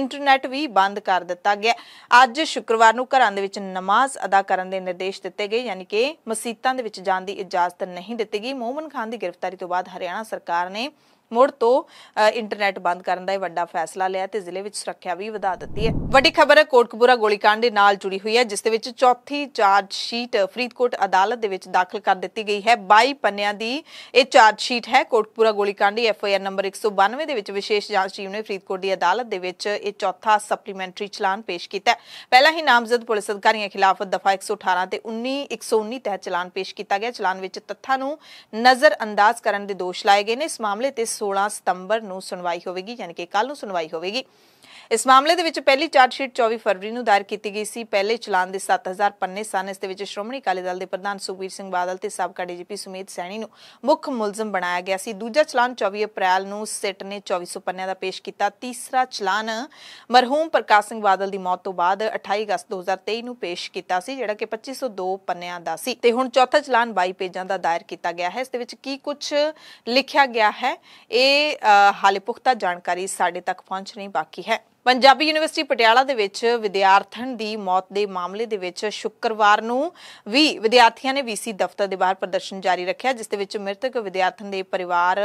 ਇੰਟਰਨੈਟ ਵੀ ਬੰਦ ਕਰ ਦਿੱਤਾ ਗਿਆ ਅੱਜ ਸ਼ੁੱਕਰਵਾਰ ਨੂੰ ਘਰਾਂ ਦੇ ਵਿੱਚ ਨਮਾਜ਼ ਅਦਾ ਕਰਨ ਦੇ ਨਿਰਦੇਸ਼ ਦਿੱਤੇ ਗਏ ਯਾਨੀ ਕਿ ਮਸਜਿਦਾਂ ਦੇ ਵਿੱਚ ਜਾਣ ਦੀ ਇਜਾਜ਼ਤ ਨਹੀਂ ਦਿੱਤੀ ਗਈ ਮੋਮਨ ਖਾਨ ਦੀ ਗ੍ਰਿਫਤਾਰੀ ਤੋਂ ਬਾਅਦ ਹਰਿਆਣਾ ਸਰਕਾਰ ਨੇ ਮੁੜ ਤੋਂ ਇੰਟਰਨੈਟ ਬੰਦ ਕਰਨ ਦਾ ਇਹ ਵੱਡਾ ਫੈਸਲਾ ਲਿਆ ਤੇ ਜ਼ਿਲ੍ਹੇ ਵਿੱਚ ਸੁਰੱਖਿਆ ਵੀ ਵਧਾ ਦਿੱਤੀ ਹੈ ਵੱਡੀ ਖਬਰ ਹੈ ਕੋਟਕਪੂਰਾ ਗੋਲੀकांड ਦੇ ਨਾਲ ਜੁੜੀ ਹੋਈ ਹੈ ਜਿਸ ਦੇ ਵਿੱਚ ਚੌਥੀ ਚਾਰਜ ਸ਼ੀਟ ਫਰੀਦਕੋਟ ਅਦਾਲਤ ਦੇ ਵਿੱਚ ਦਾਖਲ ਕਰ ਦਿੱਤੀ ਗਈ ਹੈ 22 ਪੰਨਿਆਂ ਦੀ ਇਹ ਚਾਰਜ ਸ਼ੀਟ ਹੈ ਕੋਟਕਪੂਰਾ ਗੋਲੀकांड ਦੀ ਐਫਆਈਆਰ ਨੰਬਰ 192 ਦੇ ਵਿੱਚ ਵਿਸ਼ੇਸ਼ ਜਾਂਚ ਟੀਮ ਨੇ ਫਰੀਦਕੋਟ ਦੀ ਅਦਾਲਤ ਦੇ ਵਿੱਚ ਇਹ ਚੌਥਾ ਸਪਲੀਮੈਂਟਰੀ ਚਲਾਨ ਪੇਸ਼ ਕੀਤਾ ਪਹਿਲਾਂ ਹੀ ਨਾਮਜ਼ਦ ਪੁਲਿਸ ਅਧਿਕਾਰੀਆਂ ਖਿਲਾਫ ਦਫਾ 118 ਤੇ 19 119 ਤਹਿਤ ਚਲਾਨ ਪੇਸ਼ ਕੀਤਾ ਗਿਆ ਚਲਾਨ ਵਿੱਚ ਤੱਥਾਂ ਨੂੰ ਨਜ਼ਰ ਅੰਦਾਜ਼ ਕਰਨ ਦੇ ਦੋਸ਼ ਲਾਏ ਗਏ ਨੇ ਇਸ ਮਾਮਲੇ ਤੇ 16 ਸਤੰਬਰ ਨੂੰ ਸੁਣਵਾਈ ਹੋਵੇਗੀ ਯਾਨੀ ਕਿ ਕੱਲ ਨੂੰ ਸੁਣਵਾਈ ਹੋਵੇਗੀ ਇਸ ਮਾਮਲੇ ਦੇ ਵਿੱਚ ਪਹਿਲੀ ਚਾਰਜ ਸ਼ੀਟ 24 ਫਰਵਰੀ ਨੂੰ ਦਾਇਰ ਕੀਤੀ ਗਈ ਸੀ ਪਹਿਲੇ ਚਲਾਨ ਦੇ 7000 ਪੰਨੇ ਸਨ ਇਸ ਦੇ ਵਿੱਚ ਸ਼੍ਰੋਮਣੀ ਕਾਲੇ ਦਲ ਦੇ ਪ੍ਰਧਾਨ ਸੁਖਵੀਰ ਸਿੰਘ ਬਾਦਲ ਤੇ ਸਾਬਕਾ ਡੀਜੀਪੀ ਸੁਮੇਤ ਸੈਣੀ ਨੂੰ ਮੁੱਖ ਮੁਲਜ਼ਮ ਬਣਾਇਆ ਗਿਆ ਸੀ ਦੂਜਾ ਚਲਾਨ 24 ਅਪ੍ਰੈਲ ਨੂੰ ਸਿਟ ਨੇ 2400 ਪੰਨਿਆਂ ਦਾ ਪੇਸ਼ ਕੀਤਾ ਤੀਸਰਾ ਚਲਾਨ ਮਰਹੂਮ ਪ੍ਰਕਾਸ਼ ਸਿੰਘ ਬਾਦਲ ਦੀ ਮੌਤ ਤੋਂ ਬਾਅਦ 28 ਅਗਸਤ 2023 ਨੂੰ ਪੇਸ਼ ਕੀਤਾ ਸੀ ਜਿਹੜਾ ਕਿ 2502 ਪੰਨਿਆਂ ਦਾ ਸੀ ਤੇ ਹੁਣ ਚੌਥਾ ਚਲਾਨ 22 ਪੇਜਾਂ ਦਾ ਦਾਇਰ ਕੀਤਾ ਗਿਆ ਹੈ ਇਸ ਦੇ ਵਿੱਚ ਕੀ ਕੁਝ ਲਿਖਿਆ ਗਿਆ ਹੈ ਇਹ ਹਾਲੇ ਪੁਖਤਾ ਜਾਣਕਾਰੀ ਸਾਡੇ ਤੱਕ ਨਹੀਂ ਬਾਕੀ ਹੈ ਪੰਜਾਬੀ ਯੂਨੀਵਰਸਿਟੀ ਪਟਿਆਲਾ ਦੇ ਵਿੱਚ ਵਿਦਿਆਰਥਣ ਦੀ ਮੌਤ ਦੇ ਮਾਮਲੇ ਦੇ ਵਿੱਚ ਸ਼ੁੱਕਰਵਾਰ ਨੂੰ ਵੀ ਵਿਦਿਆਰਥੀਆਂ ਨੇ ਵੀਸੀ ਦਫ਼ਤਰ ਦੇ ਬਾਹਰ ਪ੍ਰਦਰਸ਼ਨ ਜਾਰੀ ਰੱਖਿਆ ਜਿਸ ਦੇ ਵਿੱਚ ਮ੍ਰਿਤਕ ਵਿਦਿਆਰਥਣ ਦੇ ਪਰਿਵਾਰ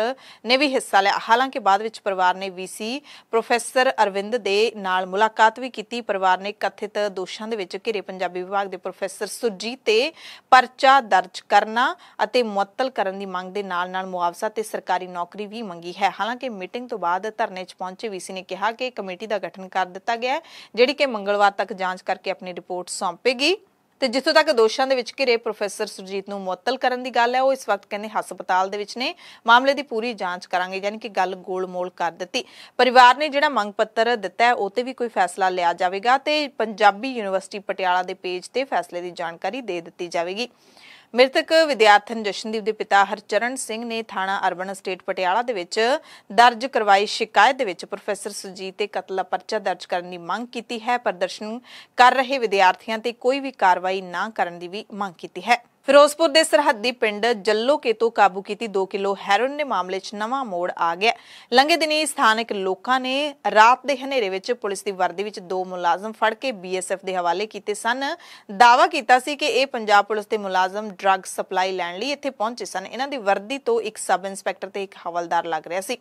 ਨੇ ਵੀ ਹਿੱਸਾ ਲਿਆ ਹਾਲਾਂਕਿ ਬਾਅਦ ਵਿੱਚ ਪਰਿਵਾਰ ਨੇ ਵੀਸੀ ਪ੍ਰੋਫੈਸਰ ਅਰਵਿੰਦ ਦੇ ਨਾਲ ਮੁਲਾਕਾਤ ਵੀ ਕੀਤੀ ਪਰਿਵਾਰ ਨੇ ਕਥਿਤ ਦੋਸ਼ਾਂ ਦੇ ਵਿੱਚ ਘਿਰੇ ਪੰਜਾਬੀ ਵਿਭਾਗ ਦੇ ਪ੍ਰੋਫੈਸਰ ਸੁਰਜੀਤ ਤੇ ਪਰਚਾ ਦਰਜ ਕਰਨਾ ਅਤੇ ਮੁਅੱਤਲ ਕਰਨ ਦੀ ਮੰਗ ਦੇ ਨਾਲ ਨਾਲ ਮੁਆਵਜ਼ਾ ਤੇ ਸਰਕਾਰੀ ਨੌਕਰੀ ਵੀ ਮੰਗੀ ਹੈ ਹਾਲਾਂਕਿ ਮੀਟਿੰਗ ਤੋਂ ਬਾਅਦ ਧਰਨੇ 'ਚ ਪਹੁੰਚੇ ਵੀਸੀ ਨੇ ਕਿਹਾ ਕਿ ਕਮੇਟੀ ਦਾ ਗਠਨ ਕਰ ਦਿੱਤਾ ਗਿਆ ਜਿਹੜੀ ਕਿ ਮੰਗਲਵਾਰ ਤੱਕ ਜਾਂਚ ਕਰਕੇ ਆਪਣੀ ਰਿਪੋਰਟ ਸੌਂਪੇਗੀ ਤੇ ਜਿੱਥੋਂ ਤੱਕ ਦੋਸ਼ਾਂ ਦੇ ਵਿੱਚ ਘਿਰੇ ਪ੍ਰੋਫੈਸਰ ਸੁਰਜੀਤ ਨੂੰ ਮੁਅੱਤਲ ਕਰਨ ਦੀ ਗੱਲ ਹੈ ਉਹ ਇਸ ਵਕਤ ਕਹਿੰਦੇ ਹਸਪਤਾਲ ਦੇ ਵਿੱਚ ਨੇ ਮਾਮਲੇ ਦੀ ਪੂਰੀ ਜਾਂਚ ਕਰਾਂਗੇ ਯਾਨੀ ਕਿ ਗੱਲ ਗੋਲਮੋਲ ਕਰ ਦਿੱਤੀ ਪਰਿਵਾਰ ਨੇ ਜਿਹੜਾ ਮੰਗ ਪੱਤਰ ਦਿੱਤਾ ਹੈ ਉਹ ਤੇ ਵੀ ਕੋਈ ਫੈਸਲਾ ਲਿਆ ਜਾਵੇਗਾ ਤੇ ਪੰਜਾਬੀ ਯੂਨੀਵਰਸਿਟੀ ਪਟਿਆਲਾ ਦੇ ਪੇਜ ਤੇ ਫੈਸਲੇ ਦੀ ਜਾਣਕਾਰੀ ਦੇ ਦਿੱਤੀ ਜਾਵੇਗੀ ਮ੍ਰਿਤਕ ਵਿਦਿਆਰਥਣ ਜਸ਼ਨਦੀਪ ਦੇ ਪਿਤਾ ਹਰਚਰਨ ਸਿੰਘ ਨੇ ਥਾਣਾ ਅਰਬਨ ਸਟੇਟ ਪਟਿਆਲਾ ਦੇ ਵਿੱਚ ਦਰਜ ਕਰਵਾਈ ਸ਼ਿਕਾਇਤ ਦੇ ਵਿੱਚ ਪ੍ਰੋਫੈਸਰ ਸੁਜੀਤ ਤੇ ਕਤਲ ਪਰਚਾ ਦਰਜ ਕਰਨ ਦੀ ਮੰਗ ਕੀਤੀ ਹੈ ਪ੍ਰਦਰਸ਼ਨ ਕਰ ਰਹੇ ਵਿਦਿਆਰਥੀਆਂ ਤੇ ਕੋਈ ਵੀ ਕਾਰਵਾਈ ਨਾ ਕਰਨ ਦੀ ਵੀ ਮੰਗ ਕੀਤੀ ਹੈ ਫਿਰੋਜ਼ਪੁਰ ਦੇ ਸਰਹੱਦੀ ਪਿੰਡ ਜੱਲੋਕੇ ਤੋਂ ਕਾਬੂ ਕੀਤੀ 2 ਕਿਲੋ ਹੈਰੋਨ ਦੇ ਮਾਮਲੇ 'ਚ ਨਵਾਂ ਮੋੜ ਆ ਗਿਆ ਲੰਘੇ ਦਿਨੀ ਸਥਾਨਕ ਲੋਕਾਂ ਨੇ ਰਾਤ ਦੇ ਹਨੇਰੇ ਵਿੱਚ ਪੁਲਿਸ ਦੀ ਵਰਦੀ ਵਿੱਚ ਦੋ ਮੁਲਾਜ਼ਮ ਫੜ ਕੇ ਬੀਐਸਐਫ ਦੇ ਹਵਾਲੇ ਕੀਤੇ ਸਨ ਦਾਵਾ ਕੀਤਾ ਸੀ ਕਿ ਇਹ ਪੰਜਾਬ ਪੁਲਿਸ ਦੇ ਮੁਲਾਜ਼ਮ ਡਰੱਗ ਸਪਲਾਈ ਲੈਣ ਲਈ ਇੱਥੇ ਪਹੁੰਚੇ ਸਨ ਇਹਨਾਂ ਦੀ ਵਰਦੀ ਤੋਂ ਇੱਕ ਸਬ ਇੰਸਪੈਕਟਰ ਤੇ ਇੱਕ ਹਵਲਦਾਰ ਲੱਗ ਰਿਹਾ ਸੀ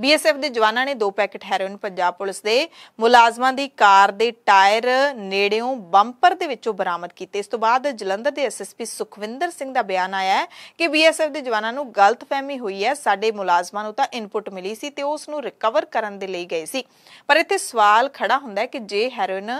ਬੀਐਸਐਫ ਦੇ ਜਵਾਨਾਂ ਨੇ ਦੋ ਪੈਕੇਟ ਹੈਰੋਨ ਪੰਜਾਬ ਪੁਲਿਸ ਦੇ ਮੁਲਾਜ਼ਮਾਂ ਦੀ ਕਾਰ ਦੇ ਟਾਇਰ ਨੇੜਿਓਂ ਬੰਪਰ ਦੇ ਵਿੱਚੋਂ ਬਰਾਮਦ ਕੀਤੇ ਇਸ ਤੋਂ ਬਾਅਦ ਜਲੰਧਰ ਦੇ ਐਸਐਸਪੀ ਸੁਖ ਲਖਵਿੰਦਰ ਸਿੰਘ ਦਾ ਬਿਆਨ ਆਇਆ ਹੈ ਕਿ ਬੀਐਸਐਫ ਦੇ ਜਵਾਨਾਂ ਨੂੰ ਗਲਤਫਹਿਮੀ ਹੋਈ ਹੈ ਸਾਡੇ ਮੁਲਾਜ਼ਮਾਂ ਨੂੰ ਤਾਂ ਇਨਪੁਟ ਮਿਲੀ ਸੀ ਤੇ ਉਸ ਨੂੰ ਰਿਕਵਰ ਕਰਨ ਦੇ ਲਈ ਗਏ ਸੀ ਪਰ ਇੱਥੇ ਸਵਾਲ ਖੜਾ ਹੁੰਦਾ ਹੈ ਕਿ ਜੇ ਹੈਰੋਇਨ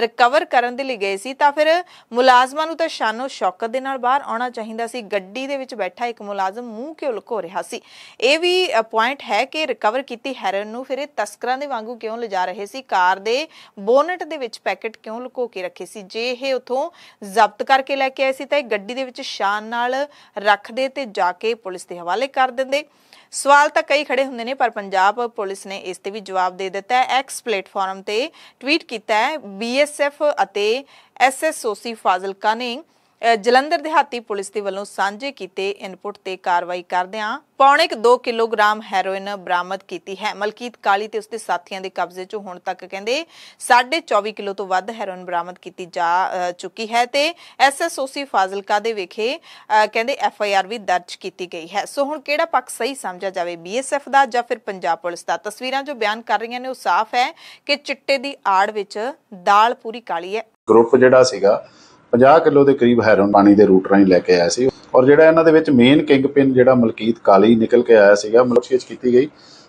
ਰਿਕਵਰ ਕਰਨ ਦੇ ਲਈ ਗਏ ਸੀ ਤਾਂ ਫਿਰ ਮੁਲਾਜ਼ਮਾਂ ਨੂੰ ਤਾਂ ਸ਼ਾਨੋ ਸ਼ੌਕਤ ਦੇ ਨਾਲ ਬਾਹਰ ਆਉਣਾ ਚਾਹੀਦਾ ਸੀ ਗੱਡੀ ਦੇ ਵਿੱਚ ਬੈਠਾ ਇੱਕ ਮੁਲਾਜ਼ਮ ਮੂੰਹ ਕਿਉਂ ਲੁਕੋ ਰਿਹਾ ਸੀ ਇਹ ਵੀ ਪੁਆਇੰਟ ਹੈ ਕਿ ਰਿਕਵਰ ਕੀਤੀ ਹੈਰੋਇਨ ਨੂੰ ਫਿਰ ਇਹ ਤਸਕਰਾਂ ਦੇ ਵਾਂਗੂ ਕਿਉਂ ਲਿਜਾ ਰਹੇ ਸੀ ਕਾਰ ਦੇ ਬੋਨਟ ਦੇ ਵਿੱਚ ਪੈਕੇਟ ਕਿਉਂ ਲੁਕੋ ਕੇ ਰੱਖੇ ਸੀ ਜੇ ਇਹ ਉਥੋਂ ਜ਼ਬਤ ਕਰਕੇ ਲੈ ਕੇ ਆਏ ਸੀ ਤਾਂ ਇਹ ਗੱਡੀ ਦੇ ਵਿੱਚ ਸ਼ਾਨ ਨਾਲ ਰੱਖਦੇ ਤੇ ਜਾ ਕੇ ਪੁਲਿਸ ਦੇ ਹਵਾਲੇ ਕਰ ਦਿੰਦੇ ਸਵਾਲ ਤਾਂ ਕਈ ਖੜੇ ਹੁੰਦੇ ਨੇ ਪਰ ਪੰਜਾਬ ਪੁਲਿਸ ਨੇ ਇਸ ਤੇ ਵੀ ਜਵਾਬ ਦੇ ਦਿੱਤਾ ਹੈ ਐਕਸ ਪਲੇਟਫਾਰਮ ਤੇ ਟਵੀਟ ਕੀਤਾ ਹੈ ਬੀਐਸਐਫ ਅਤੇ ਐਸਐਸਓਸੀ ਫਾਜ਼ਿਲਕਾ ਨੇ ਜਲੰਧਰ ਦਿਹਾਤੀ ਪੁਲਿਸ ਦੇ ਵੱਲੋਂ ਸਾਂਝੇ ਕੀਤੇ ਇਨਪੁਟ ਤੇ ਕਾਰਵਾਈ ਕਰਦਿਆਂ ਪੌਣੇ 2 ਕਿਲੋਗ੍ਰਾਮ ਹੈਰੋਇਨ ਬਰਾਮਦ ਕੀਤੀ ਹੈ ਮਲਕੀਤ ਕਾਲੀ ਤੇ ਉਸਦੇ ਸਾਥੀਆਂ ਦੇ ਕਬਜ਼ੇ 'ਚ ਹੁਣ ਤੱਕ ਕਹਿੰਦੇ 24 ਕਿਲੋ ਤੋਂ ਵੱਧ ਹੈਰੋਇਨ ਬਰਾਮਦ ਕੀਤੀ ਜਾ ਚੁੱਕੀ ਹੈ ਤੇ ਐਸਐਸਓਸੀ ਫਾਜ਼ਿਲਕਾ ਦੇ ਵਿਖੇ ਕਹਿੰਦੇ ਐਫਆਈਆਰ ਵੀ ਦਰਜ ਕੀਤੀ ਗਈ ਹੈ ਸੋ ਹੁਣ ਕਿਹੜਾ ਪੱਖ ਸਹੀ ਸਮਝਿਆ ਜਾਵੇ ਬੀਐਸਐਫ ਦਾ ਜਾਂ ਫਿਰ ਪੰਜਾਬ ਪੁਲਿਸ ਦਾ ਤਸਵੀਰਾਂ ਜੋ ਬਿਆਨ ਕਰ ਰਹੀਆਂ ਨੇ ਉਹ ਸਾਫ਼ ਹੈ ਕਿ ਚਿੱਟੇ ਦੀ ਆੜ ਵਿੱਚ ਦਾਲ ਪੂਰੀ ਕਾਲੀ ਹੈ ਗਰੁੱਪ ਜਿਹੜਾ ਸੀਗਾ 50 ਕਿਲੋ ਦੇ ਕਰੀਬ ਹੈਰਨ ਪਾਣੀ ਦੇ ਰੂਟ ਰਾਹੀਂ ਲੈ ਕੇ ਆਇਆ ਸੀ ਔਰ ਜਿਹੜਾ ਇਹਨਾਂ ਦੇ ਵਿੱਚ ਮੇਨ ਕਿੰਗ ਪਿੰਨ ਜਿਹੜਾ ਮਲਕੀਤ ਕਾਲੀ ਨਿਕਲ ਕੇ ਆਇਆ ਸੀਗਾ ਮਲਕੀਤ ਕੀਤੀ ਗਈ